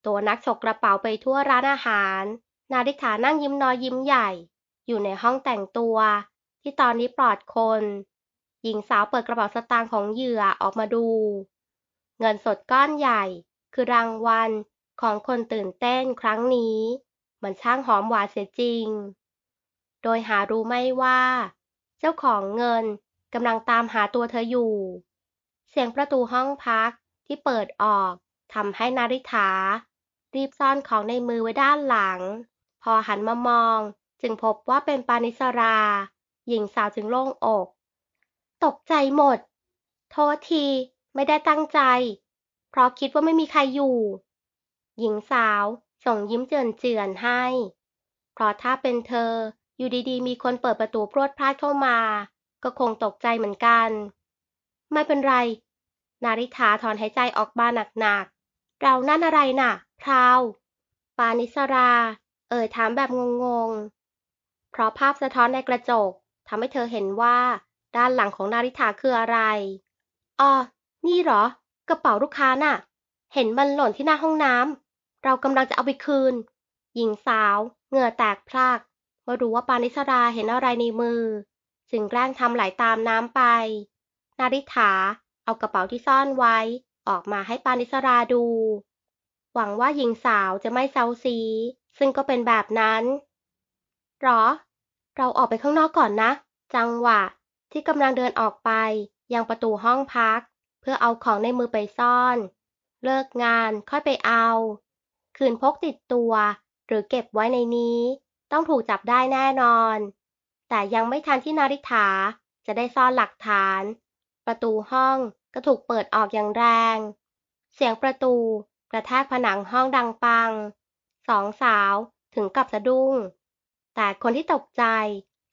ตัวนักฉกกระเป๋าไปทั่วร้านอาหาร นาริฐานั่งยิ้มน้อยยิ้มใหญ่ อยู่ในห้องแต่งตัว ที่ตอนนี้ปลอดคน หญิงสาวเปิดกระเป๋าสตางค์ของเหยื่อออกมาดู เงินสดก้อนใหญ่ คือรางวัลของคนตื่นเต้นครั้งนี้ มันช่างหอมหวานเสียจริง โดยหารู้ไม่ว่าเจ้าของเงินกำลังตามหาตัวเธออยู่ เสียงประตูห้องพักที่เปิดออกทำให้นาริธารีบซ่อนของในมือไว้ด้านหลัง พอหันมามองจึงพบว่าเป็นปานิสรา หญิงสาวจึงโล่งอก ตกใจหมด โทษทีไม่ได้ตั้งใจ เพราะคิดว่าไม่มีใครอยู่ หญิงสาวส่งยิ้มเจรินเจือนให้ เพราะถ้าเป็นเธออยู่ดี ๆ มีคนเปิดประตูพรวดพลาดเข้ามา ก็คงตกใจเหมือนกัน ไม่เป็นไร นาริธาถอนหายใจออกมาหนัก ๆ เรานั่นอะไรน่ะพราว ปานิสรา เอ่ยถามแบบงง ๆ เพราะภาพสะท้อนในกระจกทำให้เธอเห็นว่า ด้านหลังของนาริธาคืออะไรอ๋อนี่เหรอ กระเป๋าลูกค้าน่ะ เห็นมันหล่นที่หน้าห้องน้ำเรากำลังจะเอาไปคืน หญิงสาว เหงื่อแตกพรากมา่รู้ว่าปานิสราเห็นอะไรในมือ จึงแกล้งทำไหลาตามน้ำไป นาริฐาเอากระเป๋าที่ซ่อนไว้ ออกมาให้ปานิสราดู หวังว่าหญิงสาวจะไม่เซาซี ซึ่งก็เป็นแบบนั้นหรอ เราออกไปข้างนอกก่อนนะ จังหวะที่กำลังเดินออกไป ยังประตูห้องพัก เพื่อเอาของในมือไปซ่อน เลิกงานค่อยไปเอา คืนพกติดตัว หรือเก็บไว้ในนี้ต้องถูกจับได้แน่นอน แต่ยังไม่ทันที่นาริธาจะได้ซ่อนหลักฐาน ประตูห้องก็ถูกเปิดออกอย่างแรง เสียงประตูกระแทกผนังห้องดังปัง สองสาวถึงกับสะดุ้ง แต่คนที่ตกใจ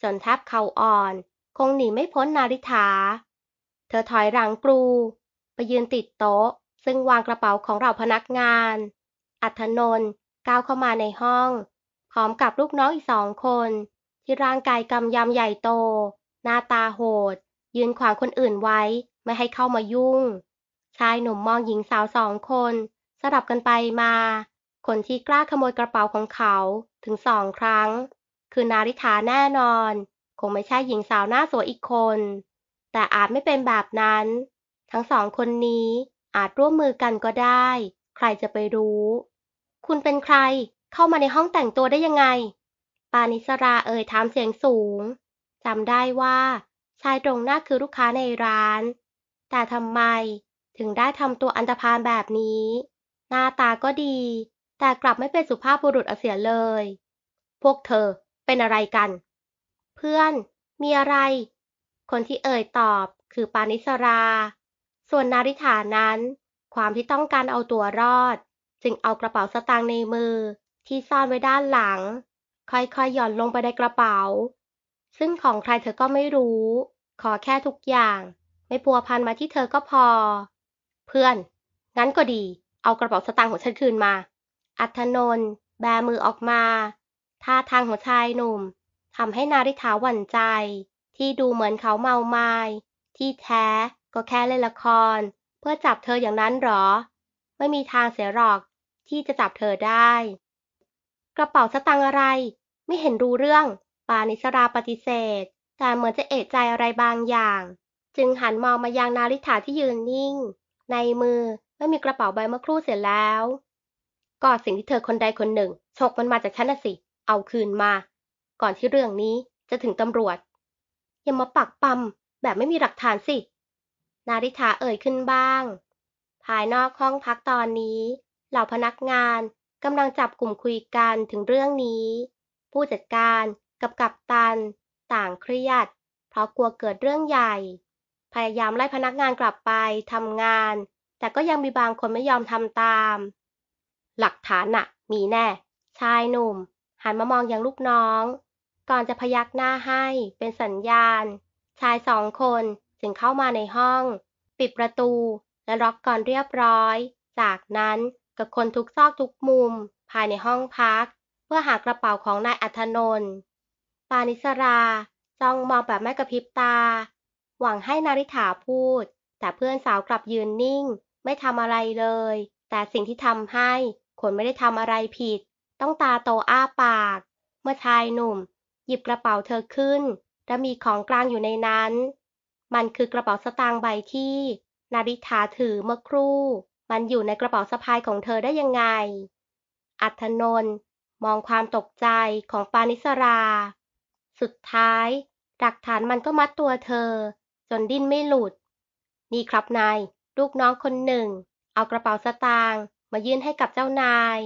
จนแทบเข่าอ่อน คงหนีไม่พ้นนาริธาเธอถอยหลังกลูไปยืนติดโต๊ะซึ่งวางกระเป๋าของเราพนักงาน อัธนนก้าวเข้ามาในห้องหอมกับลูกน้องอีกสองคน ที่ร่างกายกำยำใหญ่โต หน้าตาโหด ยืนขวางคนอื่นไว้ไม่ให้เข้ามายุ่ง ชายหนุ่มมองหญิงสาวสองคนสลับกันไปมา คนที่กล้าขโมยกระเป๋าของเขาถึงสองครั้ง คือนาริธาแน่นอน คงไม่ใช่หญิงสาวหน้าสวยอีกคน แต่อาจไม่เป็นแบบนั้น ทั้งสองคนนี้อาจร่วมมือกันก็ได้ ใครจะไปรู้ คุณเป็นใครเข้ามาในห้องแต่งตัวได้ยังไง ปานิสราเอ่ยถามเสียงสูง จำได้ว่า ชายตรงหน้าคือลูกค้าในร้าน แต่ทำไมถึงได้ทำตัวอันตรพานแบบนี้ หน้าตาก็ดี แต่กลับไม่เป็นสุภาพบุรุษเสียเลย พวกเธอเป็นอะไรกัน เพื่อน มีอะไร คนที่เอ่ยตอบคือปานิสรา ส่วนนาริฐานั้น ความที่ต้องการเอาตัวรอด จึงเอากระเป๋าสตางค์ในมือที่ซ่อนไว้ด้านหลัง ค่อยๆหย่อนลงไปในกระเป๋า ซึ่งของใครเธอก็ไม่รู้ ขอแค่ทุกอย่าง ไม่พัวพันมาที่เธอก็พอ เพื่อน งั้นก็ดี เอากระเป๋าสตางค์ของฉันคืนมา อัธนนท์แบมือออกมา ท่าทางของชายหนุ่ม ทำให้นาริธาหวั่นใจ ที่ดูเหมือนเขาเมาไมายที่แท้ก็แค่เล่นละคร เพื่อจับเธออย่างนั้นหรอ ไม่มีทางเสียหรอกที่จะจับเธอได้กระเป๋าสตางค์อะไรไม่เห็นรู้เรื่อง ปานิสราปฏิเสธแต่เหมือนจะเอะใจอะไรบางอย่าง จึงหันมองมายังนาริธาที่ยืนนิ่ง ในมือไม่มีกระเป๋าใบเมื่อครู่เสร็จแล้วก็สิ่งที่เธอคนใดคนหนึ่งฉกมันมาจากฉันน่ะสิเอาคืนมา ก่อนที่เรื่องนี้จะถึงตำรวจอย่ามาปักปั๊มแบบไม่มีหลักฐานสินาริธาเอ่ยขึ้นบ้าง ภายนอกห้องพักตอนนี้เหล่าพนักงานกำลังจับกลุ่มคุยกันถึงเรื่องนี้ ผู้จัดการกับกัปตัน ต่างเครียดเพราะกลัวเกิดเรื่องใหญ่ พยายามไล่พนักงานกลับไป ทำงาน แต่ก็ยังมีบางคนไม่ยอมทำตาม หลักฐาน่ะมีแน่ ชายหนุ่ม หันมามองอยังลูกน้อง ก่อนจะพยักหน้าให้เป็นสัญญาณ ชายสองคนจึงเข้ามาในห้อง ปิดประตู และล็อกก่อนเรียบร้อย จากนั้นกับคนทุกซอกทุกมุมภายในห้องพัก เพื่อหากระเป๋าของนายอัธนนท์ปานิสราจ้องมองแบบไม่กระพริบตา หวังให้นาริถาพูด แต่เพื่อนสาวกลับยืนนิ่งไม่ทำอะไรเลย แต่สิ่งที่ทำให้คนไม่ได้ทำอะไรผิด ต้องตาโตอ้าปาก เมื่อชายหนุ่ม หยิบกระเป๋าเธอขึ้น และมีของกลางอยู่ในนั้น มันคือกระเป๋าสตางค์ใบที่นาริธาถือเมื่อครู่มันอยู่ในกระเป๋าสะพายของเธอได้ยังไง อัธนนท์มองความตกใจของปานิสรา สุดท้ายหลักฐานมันก็มัดตัวเธอ จนดิ้นไม่หลุด นี่ครับนายลูกน้องคนหนึ่ง เอากระเป๋าสตางค์มายื่นให้กับเจ้านาย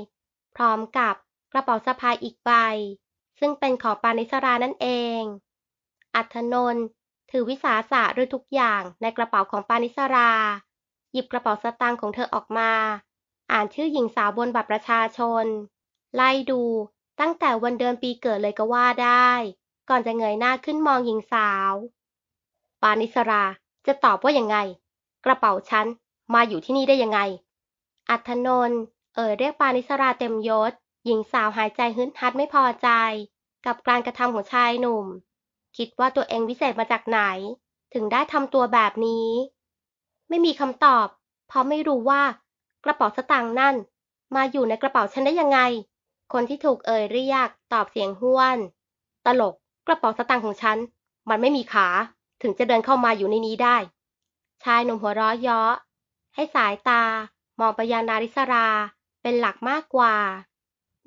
พร้อมกับกระเป๋าสะพายอีกใบ ซึ่งเป็นของปานิสรานั่นเอง อัธนนท์ถือวิสาสะเรื่อทุกอย่างในกระเป๋าของปานิสราหยิบกระเป๋าสตางค์ของเธอออกมา อ่านชื่อหญิงสาวบนบัตรประชาชน ไล่ดูตั้งแต่วันเดือนปีเกิดเลยก็ว่าได้ ก่อนจะเงยหน้าขึ้นมองหญิงสาว ปานิสราจะตอบว่ายังไง กระเป๋าฉันมาอยู่ที่นี่ได้ยังไง อัธนนท์เอ่ยเรียกปานิสราเต็มยศ หญิงสาวหายใจฮึดฮัดไม่พอใจ กับการกระทำของชายหนุ่ม คิดว่าตัวเองวิเศษมาจากไหน ถึงได้ทำตัวแบบนี้ไม่มีคำตอบ เพราะไม่รู้ว่า กระเป๋าสตางค์นั่น มาอยู่ในกระเป๋าฉันได้ยังไง คนที่ถูกเอ่ยเรียกตอบเสียงห้วน ตลกกระเป๋าสตางค์ของฉันมันไม่มีขาถึงจะเดินเข้ามาอยู่ในนี้ได้ ชายหนุ่มหัวเราะเยาะให้สายตามองไปยังนาริสรา เป็นหลักมากกว่า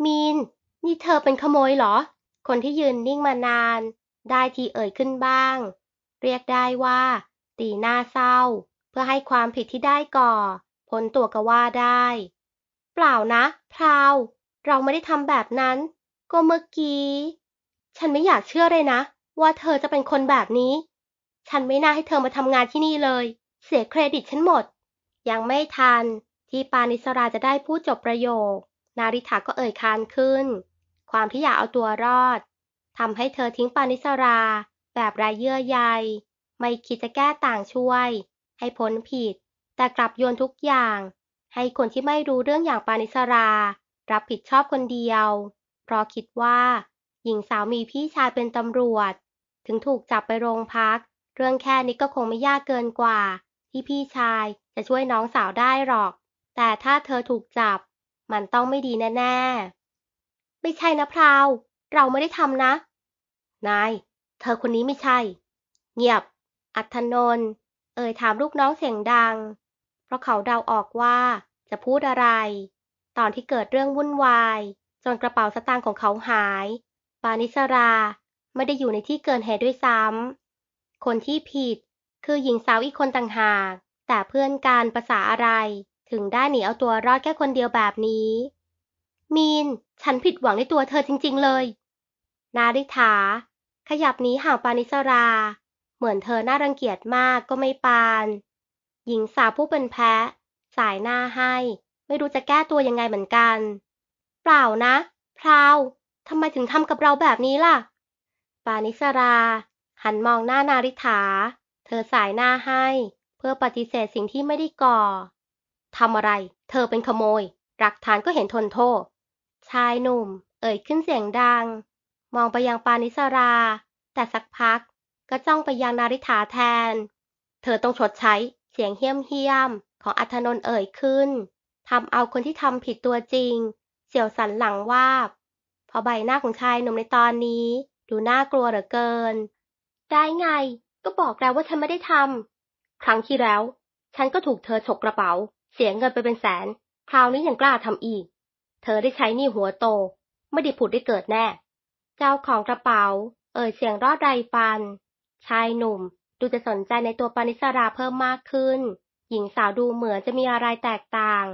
มีนนี่เธอเป็นขโมยเหรอ คนที่ยืนนิ่งมานาน ได้ทีเอ่ยขึ้นบ้าง เรียกได้ว่า ตีหน้าเศร้าเพื่อให้ความผิดที่ได้ก่อพ้นตัวก็ว่าได้ เปล่านะพราว เราไม่ได้ทำแบบนั้น ก็เมื่อกี้ ฉันไม่อยากเชื่อเลยนะ ว่าเธอจะเป็นคนแบบนี้ ฉันไม่น่าให้เธอมาทำงานที่นี่เลย เสียเครดิตฉันหมด ยังไม่ทันที่ปานิสราจะได้พูดจบประโยคนาริธาก็เอ่ยคานขึ้น ความที่อยากเอาตัวรอดทำให้เธอทิ้งปานิสรา แบบรายเยื่อใยไม่คิดจะแก้ต่างช่วยให้พ้นผิดแต่กลับโยนทุกอย่าง ให้คนที่ไม่รู้เรื่องอย่างปานิสรา รับผิดชอบคนเดียว เพราะคิดว่า หญิงสาวมีพี่ชายเป็นตำรวจ ถึงถูกจับไปโรงพัก เรื่องแค่นี้ก็คงไม่ยากเกินกว่า ที่พี่ชายจะช่วยน้องสาวได้หรอก แต่ถ้าเธอถูกจับ มันต้องไม่ดีแน่ ๆ ไม่ใช่นะพราว เราไม่ได้ทำนะนายเธอคนนี้ไม่ใช่เงียบ อัธนนท์เอ่ย ถามลูกน้องเสียงดัง เพราะเขาเดาออกว่า จะพูดอะไร ตอนที่เกิดเรื่องวุ่นวาย จนกระเป๋าสตางค์ของเขาหาย ปานิสราไม่ได้อยู่ในที่เกินเหตุด้วยซ้ำคนที่ผิดคือหญิงสาวอีกคนต่างหาก แต่เพื่อนการภาษาอะไรถึงได้หนีเอาตัวรอดแค่คนเดียวแบบนี้ มีน ฉันผิดหวังในตัวเธอจริง ๆเลย นาริธาขยับหนีห่างปานิสราเหมือนเธอน่ารังเกียจมากก็ไม่ปาน หญิงสาวผู้เป็นแพ้ สายหน้าให้ ไม่รู้จะแก้ตัวยังไงเหมือนกัน เปล่านะ พราวทำไมถึงทำกับเราแบบนี้ล่ะ ปานิสรา หันมองหน้านาริฐาเธอสายหน้าให้ เพื่อปฏิเสธสิ่งที่ไม่ได้ก่อทำอะไร เธอเป็นขโมย รักฐานก็เห็นทนโทษ ชายหนุ่ม เอ่ยขึ้นเสียงดัง มองไปยังปานิสรา แต่สักพักก็จ้องไปยังนาริธาแทน เธอต้องชดใช้เสียงเฮี้ยมเฮี้ยม ของอัธนนท์เอ่ยขึ้น ทำเอาคนที่ทำผิดตัวจริง เสียวสันหลังว่า พอใบหน้าของชายหนุ่มในตอนนี้ ดูน่ากลัวเหลือเกิน ได้ไงก็บอกแล้วว่าฉันไม่ได้ทำ ครั้งที่แล้ว ฉันก็ถูกเธอฉกกระเป๋า เสียเงินไปเป็นแสน คราวนี้ยังกล้าทำอีก เธอได้ใช้นี่หัวโต ไม่ได้ผุดได้เกิดแน่ เจ้าของกระเป๋า เอ่ยเสียงรอดไรฟันชายหนุ่มดูจะสนใจในตัวปานิสราเพิ่มมากขึ้น หญิงสาวดูเหมือนจะมีอะไรแตกต่าง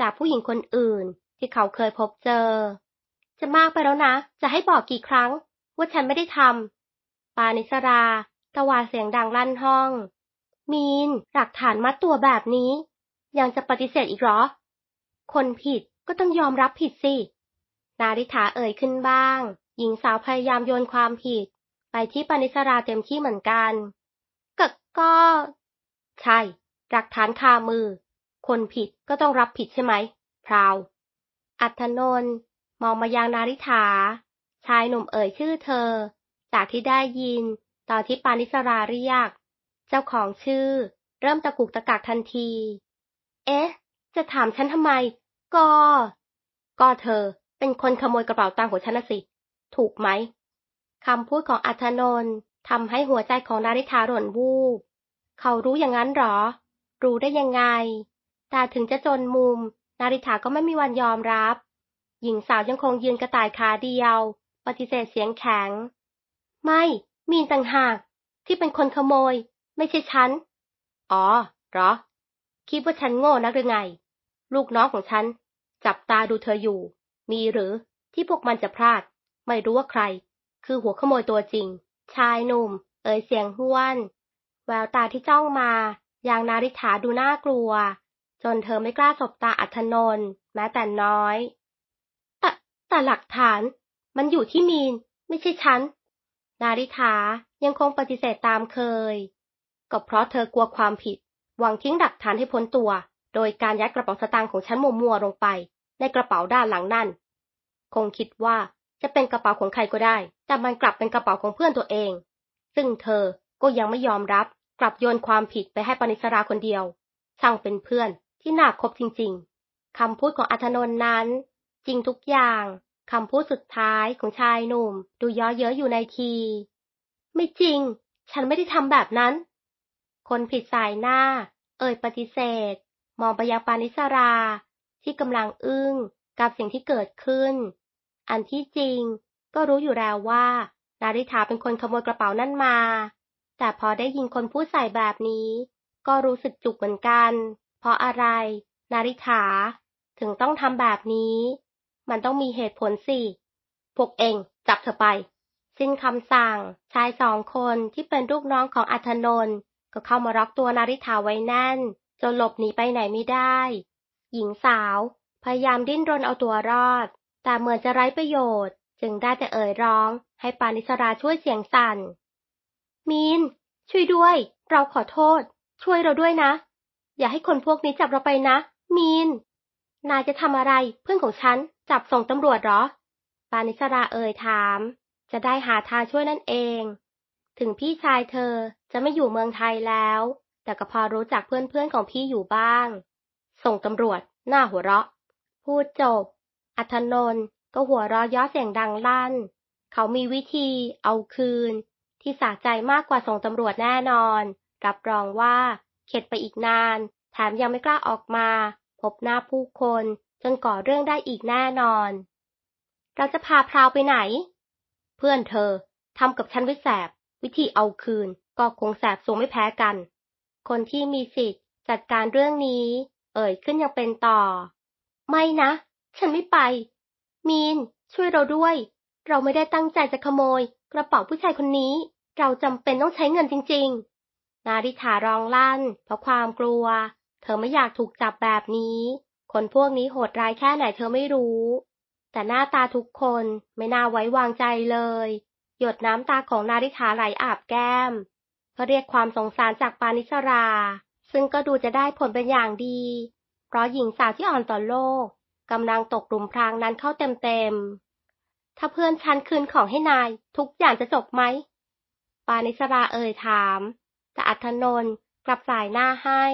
จากผู้หญิงคนอื่นที่เขาเคยพบเจอ จะมากไปแล้วนะ จะให้บอกกี่ครั้งว่าฉันไม่ได้ทำ ปานิสราตะวาเสียงดังลั่นห้อง มีนหลักฐานมัดตัวแบบนี้ ยังจะปฏิเสธอีกหรอ คนผิดก็ต้องยอมรับผิดสิ นาริธาเอ่ยขึ้นบ้าง หญิงสาวพยายามโยนความผิดที่ปานิสราเต็มที่เหมือนกัน ก็ก็ใช่หลักฐานคามือ คนผิดก็ต้องรับผิดใช่ไหมพราว อัธนนท์มองมายังนาริธาชายหนุ่มเอ่ย ชื่อเธอ จากที่ได้ยินตอนที่ปานิสราเรียก เจ้าของชื่อ เริ่มตะกุกตะกักทันที เอ๊ะ จะถามฉันทำไม ก็ ก็เธอ เป็นคนขโมยกระเป๋าตังค์ของฉันนะสิ ถูกไหมคำพูดของอัธนนท์ทำให้หัวใจของนาริธาหล่นวูบเขารู้อย่างนั้นหรอ รู้ได้ยังไงแต่ถึงจะจนมุม นาริธาก็ไม่มีวันยอมรับ หญิงสาวยังคงยืนกระต่ายขาเดียว ปฏิเสธเสียงแข็ง ไม่ มีนต่างหาก ที่เป็นคนขโมย ไม่ใช่ฉัน อ๋อหรอ คิดว่าฉันโง่นักหรือไง ลูกน้องของฉัน จับตาดูเธออยู่ มีหรือ ที่พวกมันจะพลาด ไม่รู้ว่าใครคือหัวขโมยตัวจริง ชายหนุ่ม เอ่ยเสียงห้วน แววตาที่จ้องมา อย่างนาริธาดูน่ากลัว จนเธอไม่กล้าสบตาอัธนนท์แม้แต่น้อยแต่แต่หลักฐาน มันอยู่ที่มีน ไม่ใช่ฉัน นาริธายังคงปฏิเสธตามเคย ก็เพราะเธอกลัวความผิด หวังทิ้งหลักฐานให้พ้นตัว โดยการยัดกระเป๋าสตางค์ของฉันมัวมัวลงไปในกระเป๋าด้านหลังนั่นคงคิดว่าจะเป็นกระเป๋าของใครก็ได้แต่มันกลับเป็นกระเป๋าของเพื่อนตัวเอง ซึ่งเธอก็ยังไม่ยอมรับ กลับโยนความผิดไปให้ปณิสราคนเดียวช่างเป็นเพื่อนที่น่าคบจริง ๆ คำพูดของอัธนนท์นั้น จริงทุกอย่าง คำพูดสุดท้ายของชายหนุ่มดูย้อเยอยอยู่ในที ไม่จริง ฉันไม่ได้ทำแบบนั้น คนผิดสายหน้า เอ่ยปฏิเสธ มองไปยังปานิสราที่กำลังอึ้งกับสิ่งที่เกิดขึ้น อันที่จริงก็รู้อยู่แล้วว่านาริธาเป็นคนขโมยกระเป๋านั่นมา แต่พอได้ยินคนพูดใส่แบบนี้ ก็รู้สึกจุกเหมือนกัน เพราะอะไรนาริธาถึงต้องทำแบบนี้ มันต้องมีเหตุผลสิ พวกเองจับเธอไป สิ้นคำสั่ง ชายสองคนที่เป็นลูกน้องของอัธนนท์ก็เข้ามาล็อกตัวนาริธาไว้แน่นจนหลบหนีไปไหนไม่ได้ หญิงสาว พยายามดิ้นรนเอาตัวรอด แต่เหมือนจะไร้ประโยชน์จึงได้แต่เอ่ยร้องให้ปานิสราช่วยเสียงสัน่นมีน ช่วยด้วย เราขอโทษ ช่วยเราด้วยนะ อย่าให้คนพวกนี้จับเราไปนะ มีนนายจะทำอะไรเพื่อนของฉันจับส่งตำรวจหรอ ปานิสราเอ่ยถาม จะได้หาทางช่วยนั่นเอง ถึงพี่ชายเธอจะไม่อยู่เมืองไทยแล้ว แต่ก็พอรู้จักเพื่อนๆของพี่อยู่บ้าง ส่งตำรวจหน้าหัวเราะ พูดจบอัธนนท์ก็หัวเราะย้อเสียงดังลั่น เขามีวิธี เอาคืน ที่สะใจมากกว่าส่งตำรวจแน่นอน รับรองว่า เข็ดไปอีกนาน แถมยังไม่กล้าออกมา พบหน้าผู้คนจนก่อเรื่องได้อีกแน่นอน เราจะพาพราวไปไหน เพื่อนเธอทำกับฉันไว้แสบ วิธีเอาคืนก็คงแสบสูงไม่แพ้กัน คนที่มีสิทธิ์ จัดการเรื่องนี้ เอ่ยขึ้นยังเป็นต่อ ไม่นะ ฉันไม่ไปมีนช่วยเราด้วย เราไม่ได้ตั้งใจจะขโมย กระเป๋าผู้ชายคนนี้ เราจำเป็นต้องใช้เงินจริงๆ นาริชาร้องลั่นเพราะความกลัวเธอไม่อยากถูกจับแบบนี้ คนพวกนี้โหดร้ายแค่ไหนเธอไม่รู้ แต่หน้าตาทุกคนไม่น่าไว้วางใจเลย หยดน้ำตาของนาริชาไหลอาบแก้มเพื่อเรียกความสงสารจากปานิชรา ซึ่งก็ดูจะได้ผลเป็นอย่างดีเพราะหญิงสาวที่อ่อนต่อโลกกำลังตกหลุมพรางนั้นเข้าเต็มๆ ถ้าเพื่อนฉันคืนของให้นาย ทุกอย่างจะจบไหม ปานิสราเอ่ยถามแต่อัธนนท์กลับสายหน้าให้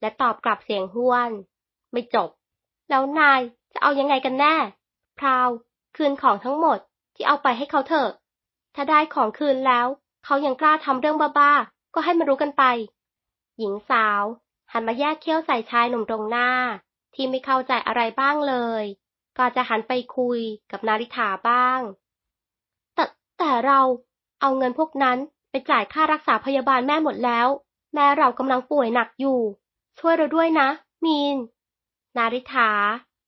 และตอบกลับเสียงห้วน ไม่จบ แล้วนายจะเอายังไงกันแน่ พราวคืนของทั้งหมดที่เอาไปให้เขาเถอะ ถ้าได้ของคืนแล้ว เขายังกล้าทำเรื่องบ้าๆก็ให้มารู้กันไป หญิงสาวหันมาแยกเขี้ยวใส่ชายหนุ่มตรงหน้าที่ไม่เข้าใจอะไรบ้างเลย ก็จะหันไปคุยกับนาริธาบ้างแต่แต่เราเอาเงินพวกนั้นไปจ่ายค่ารักษาพยาบาลแม่หมดแล้ว แม่เรากำลังป่วยหนักอยู่ ช่วยเราด้วยนะ มีน นาริธา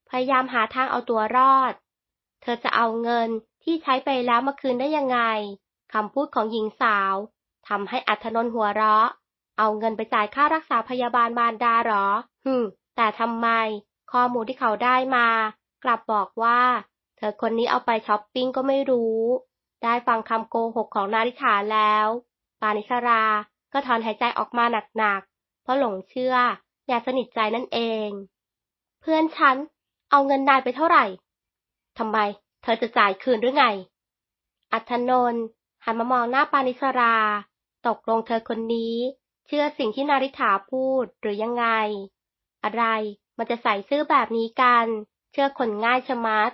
พยายามหาทางเอาตัวรอด เธอจะเอาเงินที่ใช้ไปแล้วมาคืนได้ยังไง คำพูดของหญิงสาวทำให้อัธนนหัวเราะ เอาเงินไปจ่ายค่ารักษาพยาบาลมารดาหรอ หึแต่ทำไมข้อมูลที่เขาได้มากลับบอกว่าเธอคนนี้เอาไปช้อปปิ้งก็ไม่รู้ ได้ฟังคำโกหกของนาริธาแล้ว ปานิชราก็ถอนหายใจออกมาหนักๆเพราะหลงเชื่ออย่าสนิทใจนั่นเอง เพื่อนฉัน เอาเงินนายไปเท่าไหร่ ทำไมเธอจะจ่ายคืนหรือไงอัธนนท์หันมามองหน้าปานิชรา ตกลงเธอคนนี้ เชื่อสิ่งที่นาริธาพูดหรือยังไงอะไร มันจะใส่ซื้อแบบนี้กัน เชื่อคนง่ายชะมัด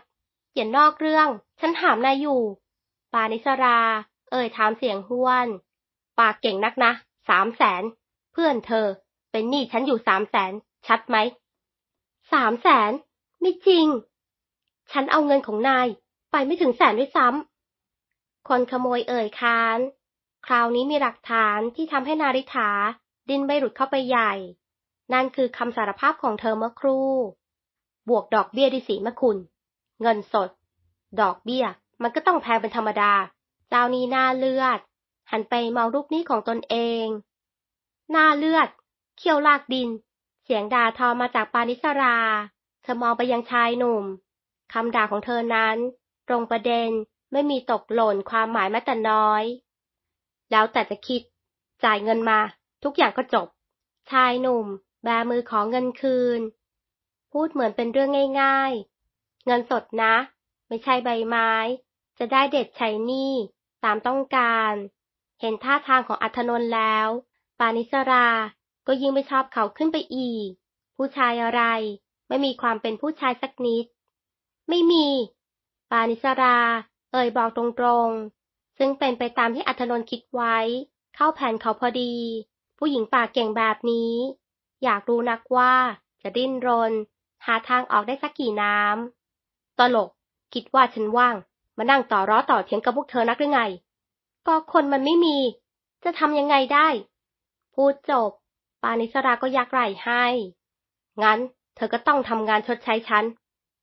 อย่านอกเรื่อง ฉันถามนายอยู่ ปานิสรา เอ่ยถามเสียงห้วน ปากเก่งนักนะสามแสน เพื่อนเธอ เป็นหนี้ฉันอยู่สามแสน ชัดไหม สามแสนไม่จริง ฉันเอาเงินของนายไปไม่ถึงแสนด้วยซ้ำคนขโมยเอ่ยค้าน คราวนี้มีหลักฐานที่ทำให้นาริ t าดินใบหลุดเข้าไปใหญ่นั่นคือคำสารภาพของเธอเมื่อครู่ บวกดอกเบี้ยดิสีมะคุณ เงินสด ดอกเบี้ยมันก็ต้องแพงเป็นธรรมดาเจ้านี้หน้าเลือด หันไปมองลูกนี้ของตนเองหน้าเลือด เขี้ยวลากดิน เสียงด่าทอมาจากปานิสรา เธอมองไปยังชายหนุ่ม คำด่าของเธอนั้น ตรงประเด็น ไม่มีตกหล่นความหมายแม้แต่น้อย แล้วแต่จะคิด จ่ายเงินมา ทุกอย่างก็จบ ชายหนุ่มแบมือขอเงินคืน พูดเหมือนเป็นเรื่องง่าย ๆ เงินสดนะ ไม่ใช่ใบไม้ จะได้เด็ดใช้นี่ตามต้องการ เห็นท่าทางของอัธนนท์แล้ว ปานิสรา ก็ยิ่งไม่ชอบเขาขึ้นไปอีก ผู้ชายอะไร ไม่มีความเป็นผู้ชายสักนิด ไม่มี ปานิสรา เอ่ยบอกตรงๆ ซึ่งเป็นไปตามที่อัธนนท์คิดไว้ เข้าแผนเขาพอดี ผู้หญิงปากเก่งแบบนี้อยากรู้นักว่าจะดิ้นรน หาทางออกได้สักกี่น้ำตลกคิดว่าฉันว่าง มานั่งต่อร้อต่อเถียงกับพวกเธอนักหรือไง ก็คนมันไม่มี จะทำยังไงได้ พูดจบปานิสรา ก็ยักไหล่ให้ งั้นเธอก็ต้องทำงานชดใช้ฉัน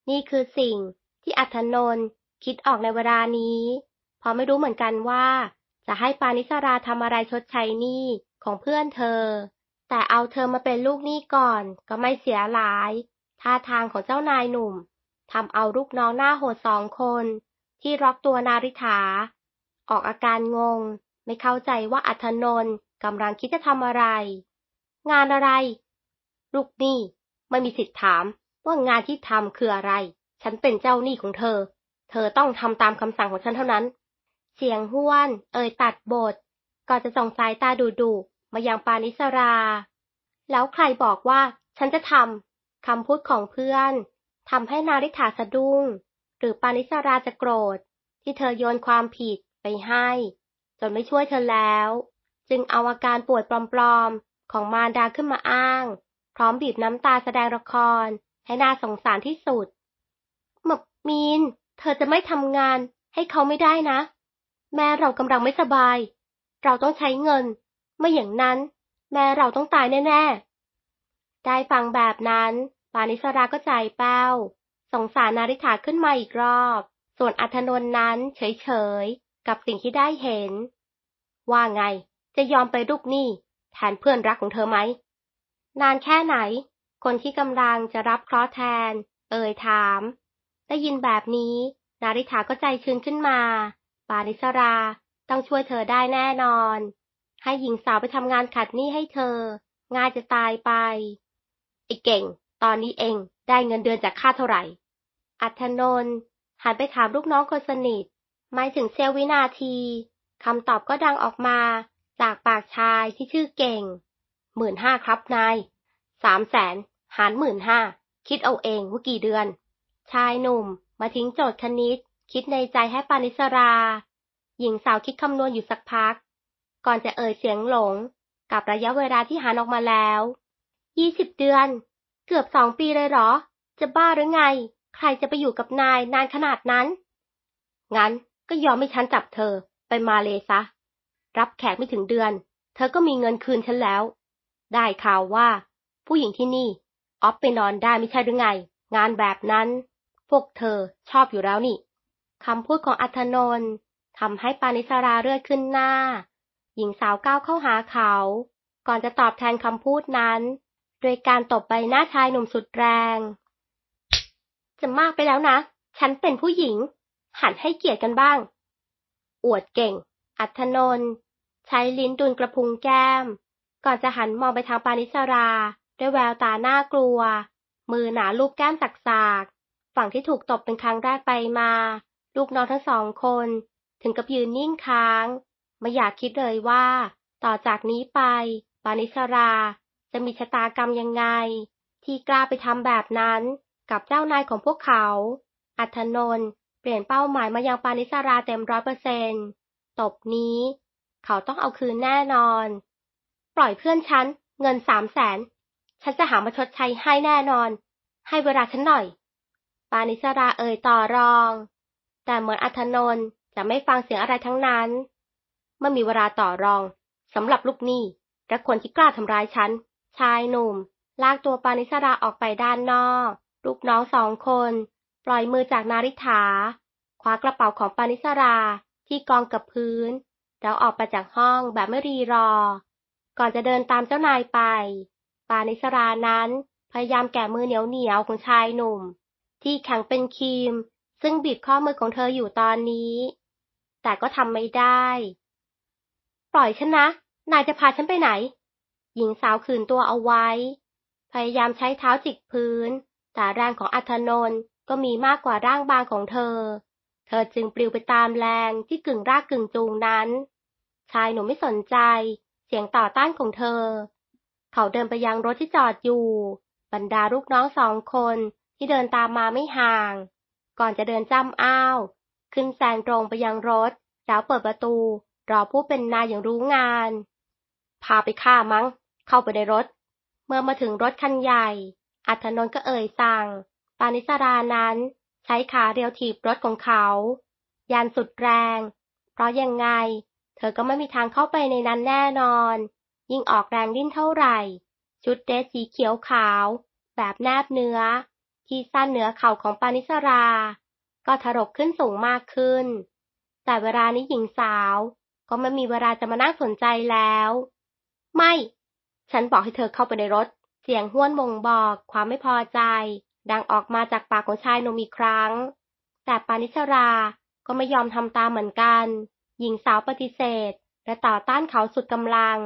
นี่คือสิ่งที่อัธนนท์คิดออกในเวลานี้ พอไม่รู้เหมือนกันว่า จะให้ปานิสราทำอะไรชดใช้นี่ของเพื่อนเธอแต่เอาเธอมาเป็นลูกหนี้ก่อนก็ไม่เสียหลายท่าทางของเจ้านายหนุ่มทำเอาลูก น้องหน้าโหดสองคน ที่ร็อกตัวนาริธาออกอาการงง ไม่เข้าใจว่าอัธนนกำลังคิดจะทำอะไร งานอะไร ลูกหนี้ไม่มีสิทธิ์ถามว่างานที่ทำคืออะไร ฉันเป็นเจ้าหนี้ของเธอ เธอต้องทำตามคำสั่งของฉันเท่านั้น เสียงห้วนเอ่ยตัดบท ก็จะส่องสายตาดูดูมายังปานิสรา แล้วใครบอกว่าฉันจะทำคำพูดของเพื่อนทำให้นาริธาสะดุง้ง หรือปานิสราจะโกรธ ที่เธอโยนความผิดไปให้ จนไม่ช่วยเธอแล้ว จึงเอาอาการปวดปลอมๆของมารดาขึ้นมาอ้าง พร้อมบีบน้ำตาแสดงละคร ให้นาสงสารที่สุดหมกมีนเธอจะไม่ทำงานให้เขาไม่ได้นะ แม่เรากำลังไม่สบาย เราต้องใช้เงินไม่อย่างนั้น แม่เราต้องตายแน่ ๆ ได้ฟังแบบนั้น ปานิสรา ก็ใจเป้าสงสารนาริธาขึ้นมาอีกรอบ ส่วนอัธนนท์นั้นเฉยๆ กับสิ่งที่ได้เห็น ว่าไงจะยอมไปลุกนี่แทนเพื่อนรักของเธอไหม นานแค่ไหน คนที่กำลังจะรับเคราะห์แทน เอ่ยถาม ได้ยินแบบนี้ นาริธาก็ใจชื้นขึ้นมา ปานิสราต้องช่วยเธอได้แน่นอนให้หญิงสาวไปทำงานขัดหนี้ให้เธอ งานจะตายไปไอ้เก่ง ตอนนี้เองได้เงินเดือนจากค่าเท่าไหร่ อัธนนท์หันไปถามลูกน้องคนสนิทหมายถึงเซลวินาที คำตอบก็ดังออกมา จากปากชายที่ชื่อเก่ง หมื่นห้าครับนายสามแสน หารหมื่นห้า คิดเอาเองว่ากี่เดือน ชายหนุ่ม มาทิ้งโจทย์คณิต คิดในใจให้ปานิสรา หญิงสาวคิดคำนวณอยู่สักพักก่อนจะเอ่ยเสียงหลงกับระยะเวลาที่หานออกมาแล้ว ยี่สิบเดือน เกือบสองปีเลยเหรอ จะบ้าหรือไง ใครจะไปอยู่กับนายนานขนาดนั้น งั้นก็ยอมให้ฉันจับเธอไปมาเลยซะ รับแขกไม่ถึงเดือน เธอก็มีเงินคืนฉันแล้ว ได้ข่าวว่า ผู้หญิงที่นี่ ออฟไปนอนได้ไม่ใช่หรือไง งานแบบนั้น พวกเธอชอบอยู่แล้วนี่ คำพูดของอัธนนท์ทำให้ปานิสราเลือดขึ้นหน้าหญิงสาวก้าวเข้าหาเขา ก่อนจะตอบแทนคำพูดนั้น โดยการตบใบหน้าชายหนุ่มสุดแรง จะมากไปแล้วนะ ฉันเป็นผู้หญิง หันให้เกียรติกันบ้าง อวดเก่ง อัธนนใช้ลิ้นดุลกระพุ้งแก้ม ก่อนจะหันมองไปทางปานิชรา ด้วยแววตาหน้ากลัว มือหนาลูบแก้มสักสาก ฝั่งที่ถูกตบเป็นครั้งแรกไปมา ลูกน้องทั้งสองคน ถึงกับยืนนิ่งค้างไม่อยากคิดเลยว่า ต่อจากนี้ไป ปานิสราจะมีชะตากรรมยังไง ที่กล้าไปทำแบบนั้นกับเจ้านายของพวกเขา อัธนนท์เปลี่ยนเป้าหมายมายังปานิสราเต็มร้อยเปอร์เซนตบนี้เขาต้องเอาคืนแน่นอน ปล่อยเพื่อนฉันเงินสามแสนฉันจะหามาชดใช้ให้แน่นอน ให้เวลาฉันหน่อย ปานิสราเอ่ยต่อรอง แต่เหมือนอัธนนท์จะไม่ฟังเสียงอะไรทั้งนั้นเมื่อมีเวลาต่อรองสำหรับลูกหนี้และคนที่กล้าทำร้ายฉัน ชายหนุ่ม ลากตัวปานิสราออกไปด้านนอก ลูกน้องสองคน ปล่อยมือจากนาริธาคว้ากระเป๋าของปานิสราที่กองกับพื้น แล้วออกไปจากห้องแบบไม่รีรอ ก่อนจะเดินตามเจ้านายไป ปานิสรานั้น พยายามแกะมือเหนียวเหนียวของชายหนุ่ม ที่แข็งเป็นครีม ซึ่งบีบข้อมือของเธออยู่ตอนนี้ แต่ก็ทำไม่ได้ปล่อยฉันนะ นายจะพาฉันไปไหน หญิงสาวขืนตัวเอาไว้ พยายามใช้เท้าจิกพื้น แต่แรงของอัธนนท์ก็มีมากกว่าร่างบางของเธอ เธอจึงปลิวไปตามแรงที่กึ่งรากกึ่งจูงนั้น ชายหนุ่มไม่สนใจเสียงต่อต้านของเธอ เขาเดินไปยังรถที่จอดอยู่ บรรดาลูกน้องสองคนที่เดินตามมาไม่ห่าง ก่อนจะเดินจ้ำอ้าว ขึ้นแซงตรงไปยังรถแล้วเปิดประตูรอผู้เป็นนายอย่างรู้งานพาไปฆ่ามั้งเข้าไปในรถ เมื่อมาถึงรถคันใหญ่ อัธนนท์ก็เอ่ยสั่ง ปานิสรานั้น ใช้ขาเรียวถีบรถของเขายานสุดแรง เพราะยังไง เธอก็ไม่มีทางเข้าไปในนั้นแน่นอน ยิ่งออกแรงดิ้นเท่าไหร่ ชุดเดรสสีเขียวขาว แบบแนบเนื้อ ที่สั้นเหนือเข่าของปานิสรา ก็ถรกขึ้นสูงมากขึ้น แต่เวลานี้หญิงสาวก็ไม่มีเวลาจะมานั่งสนใจแล้ว ไม่ ฉันบอกให้เธอเข้าไปในรถ เสียงห้วนมงบอกความไม่พอใจดังออกมาจากปากของชายนมอีกครั้ง แต่ปานิชราก็ไม่ยอมทำตามเหมือนกัน หญิงสาวปฏิเสธและต่อต้านเขาสุดกำลัง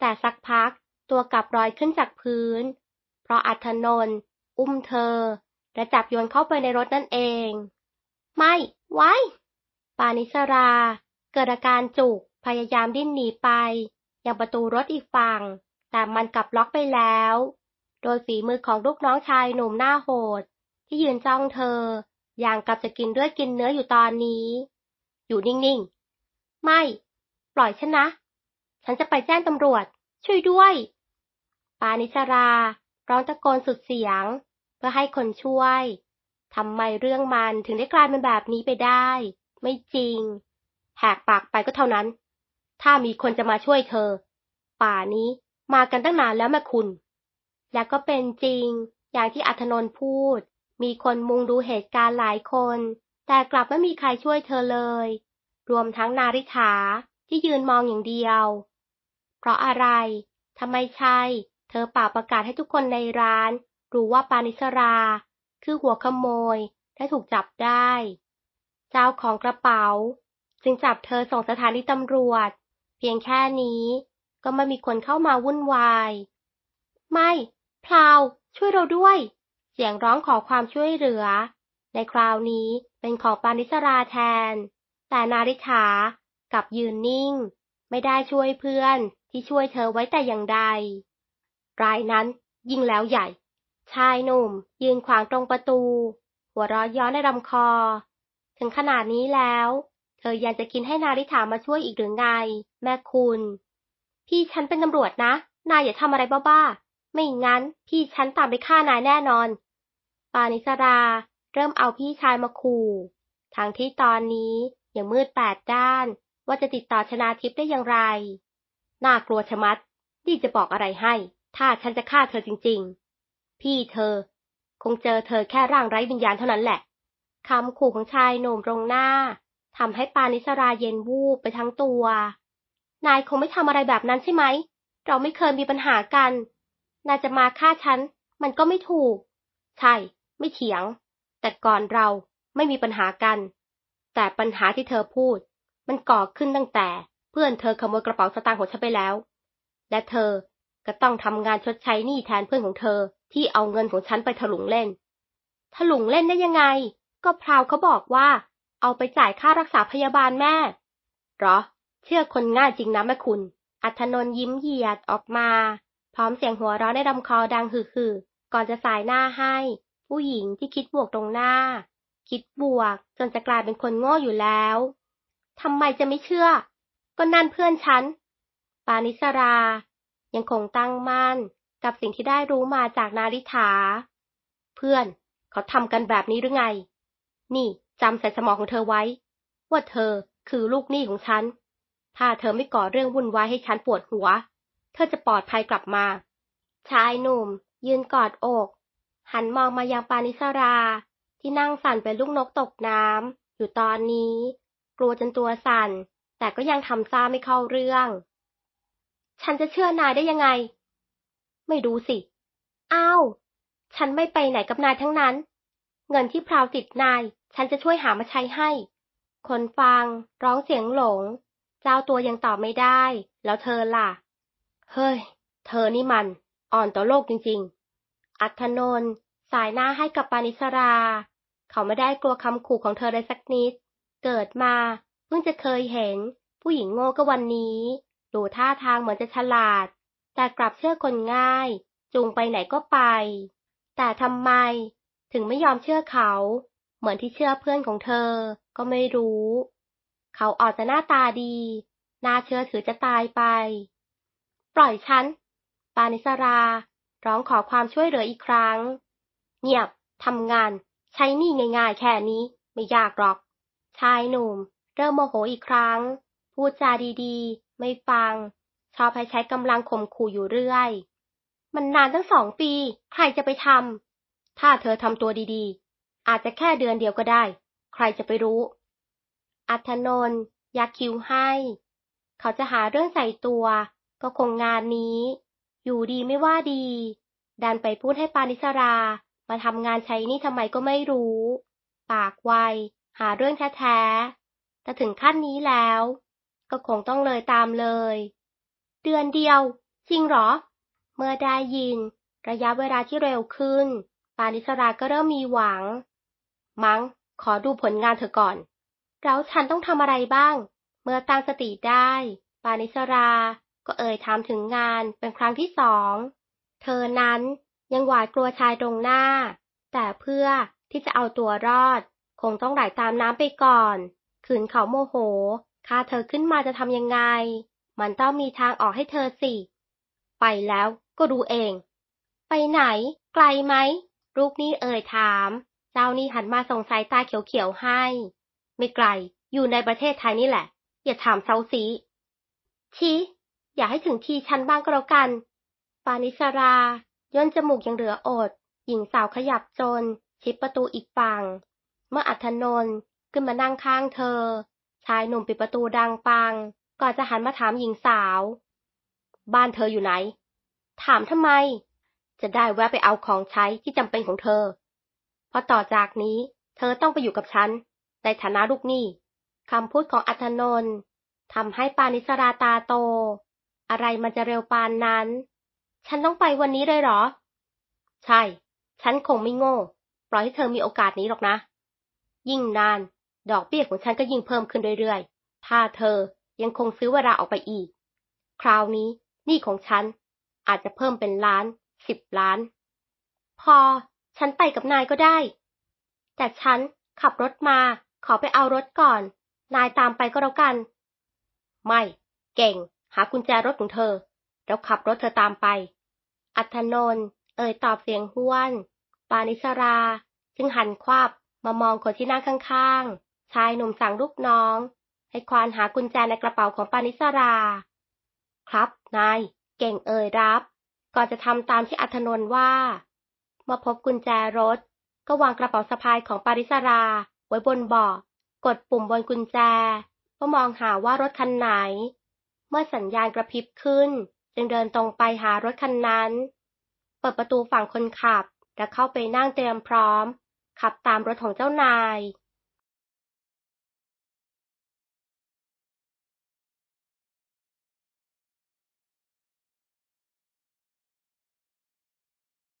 แต่สักพักตัวกลับรอยขึ้นจากพื้น เพราะอัธนนอุ้มเธอและจับโยนเข้าไปในรถนั่นเอง ไม่ ไว้ ปานิชราเกิดอาการจุกพยายามดิ้นหนีไป ยังประตูรถอีกฝั่งแต่มันกลับล็อกไปแล้ว โดยฝีมือของลูกน้องชาย หนุ่มหน้าโหด ที่ยืนจ้องเธอ อย่างกับจะกินด้วยกินเนื้ออยู่ตอนนี้ อยู่นิ่งๆ ไม่ ปล่อยฉันนะ ฉันจะไปแจ้งตำรวจ ช่วยด้วย ปานิชราร้องตะโกนสุดเสียง เพื่อให้คนช่วย ทำไมเรื่องมันถึงได้กลายเป็นแบบนี้ไปได้ ไม่จริงแหกปากไปก็เท่านั้น ถ้ามีคนจะมาช่วยเธอ ป่านี้มากันตั้งนานแล้วแม่คุณ แล้วก็เป็นจริงอย่างที่อัธนนท์พูด มีคนมุงดูเหตุการณ์หลายคน แต่กลับไม่มีใครช่วยเธอเลย รวมทั้งนาริ h าที่ยืนมองอย่างเดียว เพราะอะไร ทำไมใช่ เธอป่าประกาศให้ทุกคนในร้าน รู้ว่าปานิสรา คือหัวขโมยและถูกจับได้ เจ้าของกระเป๋าจึงจับเธอส่งสถานีตำรวจ เพียงแค่นี้ก็ไม่มีคนเข้ามาวุ่นวาย ไม่พลาว ช่วยเราด้วย เสียงร้องขอความช่วยเหลือ ในคราวนี้เป็นของปานิสราแทน แต่นาริชากับยืนนิ่ง ไม่ได้ช่วยเพื่อนที่ช่วยเธอไว้แต่อย่างใด รายนั้นยิงแล้วใหญ่ ชายหนุ่มยืนขวางตรงประตู หัวเราะย้อนในลำคอ ถึงขนาดนี้แล้วเธอยังจะกินให้นาริธามาช่วยอีกหรือไงแม่คุณ พี่ฉันเป็นตำรวจนะ นายอย่าทำอะไรบ้าๆ ไม่งั้น พี่ฉันตามไปฆ่านายแน่นอน ปานิสราเริ่มเอาพี่ชายมาขู่ทั้งที่ตอนนี้ยังมืดแปดด้านว่าจะติดต่อชนาทิพย์ได้อย่างไร น่ากลัวชะมัดนี่จะบอกอะไรให้ ถ้าฉันจะฆ่าเธอจริงๆ พี่เธอ คงเจอเธอแค่ร่างไร้วิญญาณเท่านั้นแหละคำขู่ของชายหนุ่มตรงหน้าทำให้ปานิสราเย็นวูบไปทั้งตัว นายคงไม่ทำอะไรแบบนั้นใช่ไหม เราไม่เคยมีปัญหากัน นายจะมาฆ่าฉันมันก็ไม่ถูก ใช่ ไม่เถียง แต่ก่อนเราไม่มีปัญหากัน แต่ปัญหาที่เธอพูดมันก่อขึ้นตั้งแต่ เพื่อนเธอขโมยกระเป๋าสตางค์ของฉันไปแล้ว และเธอก็ต้องทำงานชดใช้หนี้แทนเพื่อนของเธอ ที่เอาเงินของฉันไปถลุงเล่น ถลุงเล่นได้ยังไง ก็พราวเขาบอกว่าเอาไปจ่ายค่ารักษาพยาบาลแม่หรอเชื่อคนง่ายจริงนะแม่คุณ อัธนนยิ้มเหยียดออกมา พร้อมเสียงหัวเราะในลำคอดังหือๆก่อนจะสายหน้าให้ ผู้หญิงที่คิดบวกตรงหน้า คิดบวก จนจะกลายเป็นคนโง่อยู่แล้วทำไมจะไม่เชื่อ ก็นั่นเพื่อนฉัน ปานิสรา ยังคงตั้งมั่น กับสิ่งที่ได้รู้มาจากนาริธาเพื่อนเขาทำกันแบบนี้หรือไง นี่จำใส่สมองของเธอไว้ ว่าเธอคือลูกหนี้ของฉัน ถ้าเธอไม่ก่อเรื่องวุ่นวายให้ฉันปวดหัว เธอจะปลอดภัยกลับมา ชายหนุ่มยืนกอดอก หันมองมายังปานิสรา ที่นั่งสั่นเป็นลูกนกตกน้ำอยู่ตอนนี้ กลัวจนตัวสั่น แต่ก็ยังทำซ่าไม่เข้าเรื่อง ฉันจะเชื่อนายได้ยังไง ไม่รู้สิ อ้าว ฉันไม่ไปไหนกับนายทั้งนั้น เงินที่พราวติดนายฉันจะช่วยหามาใช้ให้ คนฟังร้องเสียงหลง เจ้าตัวยังตอบไม่ได้ แล้วเธอล่ะ เฮ้ย เธอนี่มัน อ่อนต่อโลกจริงๆ อัธนนสายหน้าให้กับปานิสรา เขาไม่ได้กลัวคำขู่ของเธอเลยสักนิด เกิดมา เพิ่งจะเคยเห็นผู้หญิงโง่ก็วันนี้ ดูท่าทางเหมือนจะฉลาด แต่กลับเชื่อคนง่าย จูงไปไหนก็ไป แต่ทำไมถึงไม่ยอมเชื่อเขาเหมือนที่เชื่อเพื่อนของเธอ ก็ไม่รู้ เขาออกจะหน้าตาดีนาเชื่อถือจะตายไป ปล่อยฉัน ปานิสรา ร้องขอความช่วยเหลืออีกครั้ง เงียบทำงาน ใช้นี่ง่ายๆแค่นี้ไม่ยากหรอก ชายหนุ่ม เริ่มโมโหอีกครั้ง พูดจาดีๆ ไม่ฟัง ชอบให้ใช้กำลังข่มขู่อยู่เรื่อย มันนานตั้งสองปี ใครจะไปทำ ถ้าเธอทำตัวดีอาจจะแค่เดือนเดียวก็ได้ ใครจะไปรู้ อัธนนยาคิวให้ เขาจะหาเรื่องใส่ตัว ก็คงงานนี้ อยู่ดีไม่ว่าดีดันไปพูดให้ปานิสรา มาทำงานใช้นี่ทำไมก็ไม่รู้ ปากไวหาเรื่องแท้ๆแต่ถึงขั้นนี้แล้ว ก็คงต้องเลยตามเลย เดือนเดียว จริงหรอ เมื่อได้ยิน ระยะเวลาที่เร็วขึ้น ปานิสราก็เริ่มมีหวังมัง้งขอดูผลงานเธอก่อน แล้วฉันต้องทำอะไรบ้าง เมื่อตั้งสติได้ ปานิสรา ก็เอ่ยถามถึงงานเป็นครั้งที่สอง เธอนั้นยังหวาดกลัวชายตรงหน้า แต่เพื่อที่จะเอาตัวรอด คงต้องไหลตามน้ำไปก่อน ขืนเขาโมโหข้าเธอขึ้นมาจะทำยังไง มันต้องมีทางออกให้เธอสิ ไปแล้วก็ดูเอง ไปไหนไกลไหมลูกนี่เอ่ยถามดจ้านี่หันมาส่งสายตาเขียวๆให้ ไม่ไกลอยู่ในประเทศไทยนี่แหละอย่าถามเซาซีชี้อย่าให้ถึงทีฉันบ้างก็แล้วกัน ปานิสรา ย่นจมูกยังเหลืออด หญิงสาวขยับจน ชิดประตูอีกฝั่งเมื่ออัธนนท์ขึ้นมานั่งข้างเธอ ชายหนุ่มปิดประตูดังปังก่อนจะหันมาถามหญิงสาว บ้านเธออยู่ไหน ถามทำไม จะได้แวะไปเอาของใช้ที่จำเป็นของเธอราะต่อจากนี้เธอต้องไปอยู่กับฉัน ในฐานะลูกหนี้คำพูดของอัธนนท์ทำให้ปานิสราตาโต อะไรมันจะเร็วปานนั้น ฉันต้องไปวันนี้เลยเหรอ ใช่ ฉันคงไม่โง่ ปล่อยให้เธอมีโอกาสนี้หรอกนะ ยิ่งนานดอกเบี้ยของฉันก็ยิ่งเพิ่มขึ้นเรื่อยๆถ้าเธอยังคงซื้อเวลาออกไปอีก คราวนี้ หนี้ของฉันอาจจะเพิ่มเป็นล้านสิบล้านพอฉันไปกับนายก็ได้ แต่ฉัน ขับรถมาขอไปเอารถก่อน นายตามไปก็แล้วกัน ไม่ เก่ง หากุญแจรถของเธอ แล้วขับรถเธอตามไป อัธนนท์เอ่ยตอบเสียงห้วน ปานิสราจึงหันควับมามองคนที่นั่งข้าง ๆ ชายหนุ่มสั่งลูกน้อง ให้ควานหากุญแจในกระเป๋าของปานิสรา ครับ นาย เก่งเอ่ยรับก่อนจะทำตามที่อัธนนท์ว่ามาพบกุญแจรถ ก็วางกระเป๋าสะพายของปาริสรา ไว้บนเบาะกดปุ่มบนกุญแจเพื่อมองหาว่ารถคันไหน เมื่อสัญญาณกระพริบขึ้น จึงเดินตรงไปหารถคันนั้น เปิดประตูฝั่งคนขับ และเข้าไปนั่งเตรียมพร้อม ขับตามรถของเจ้านาย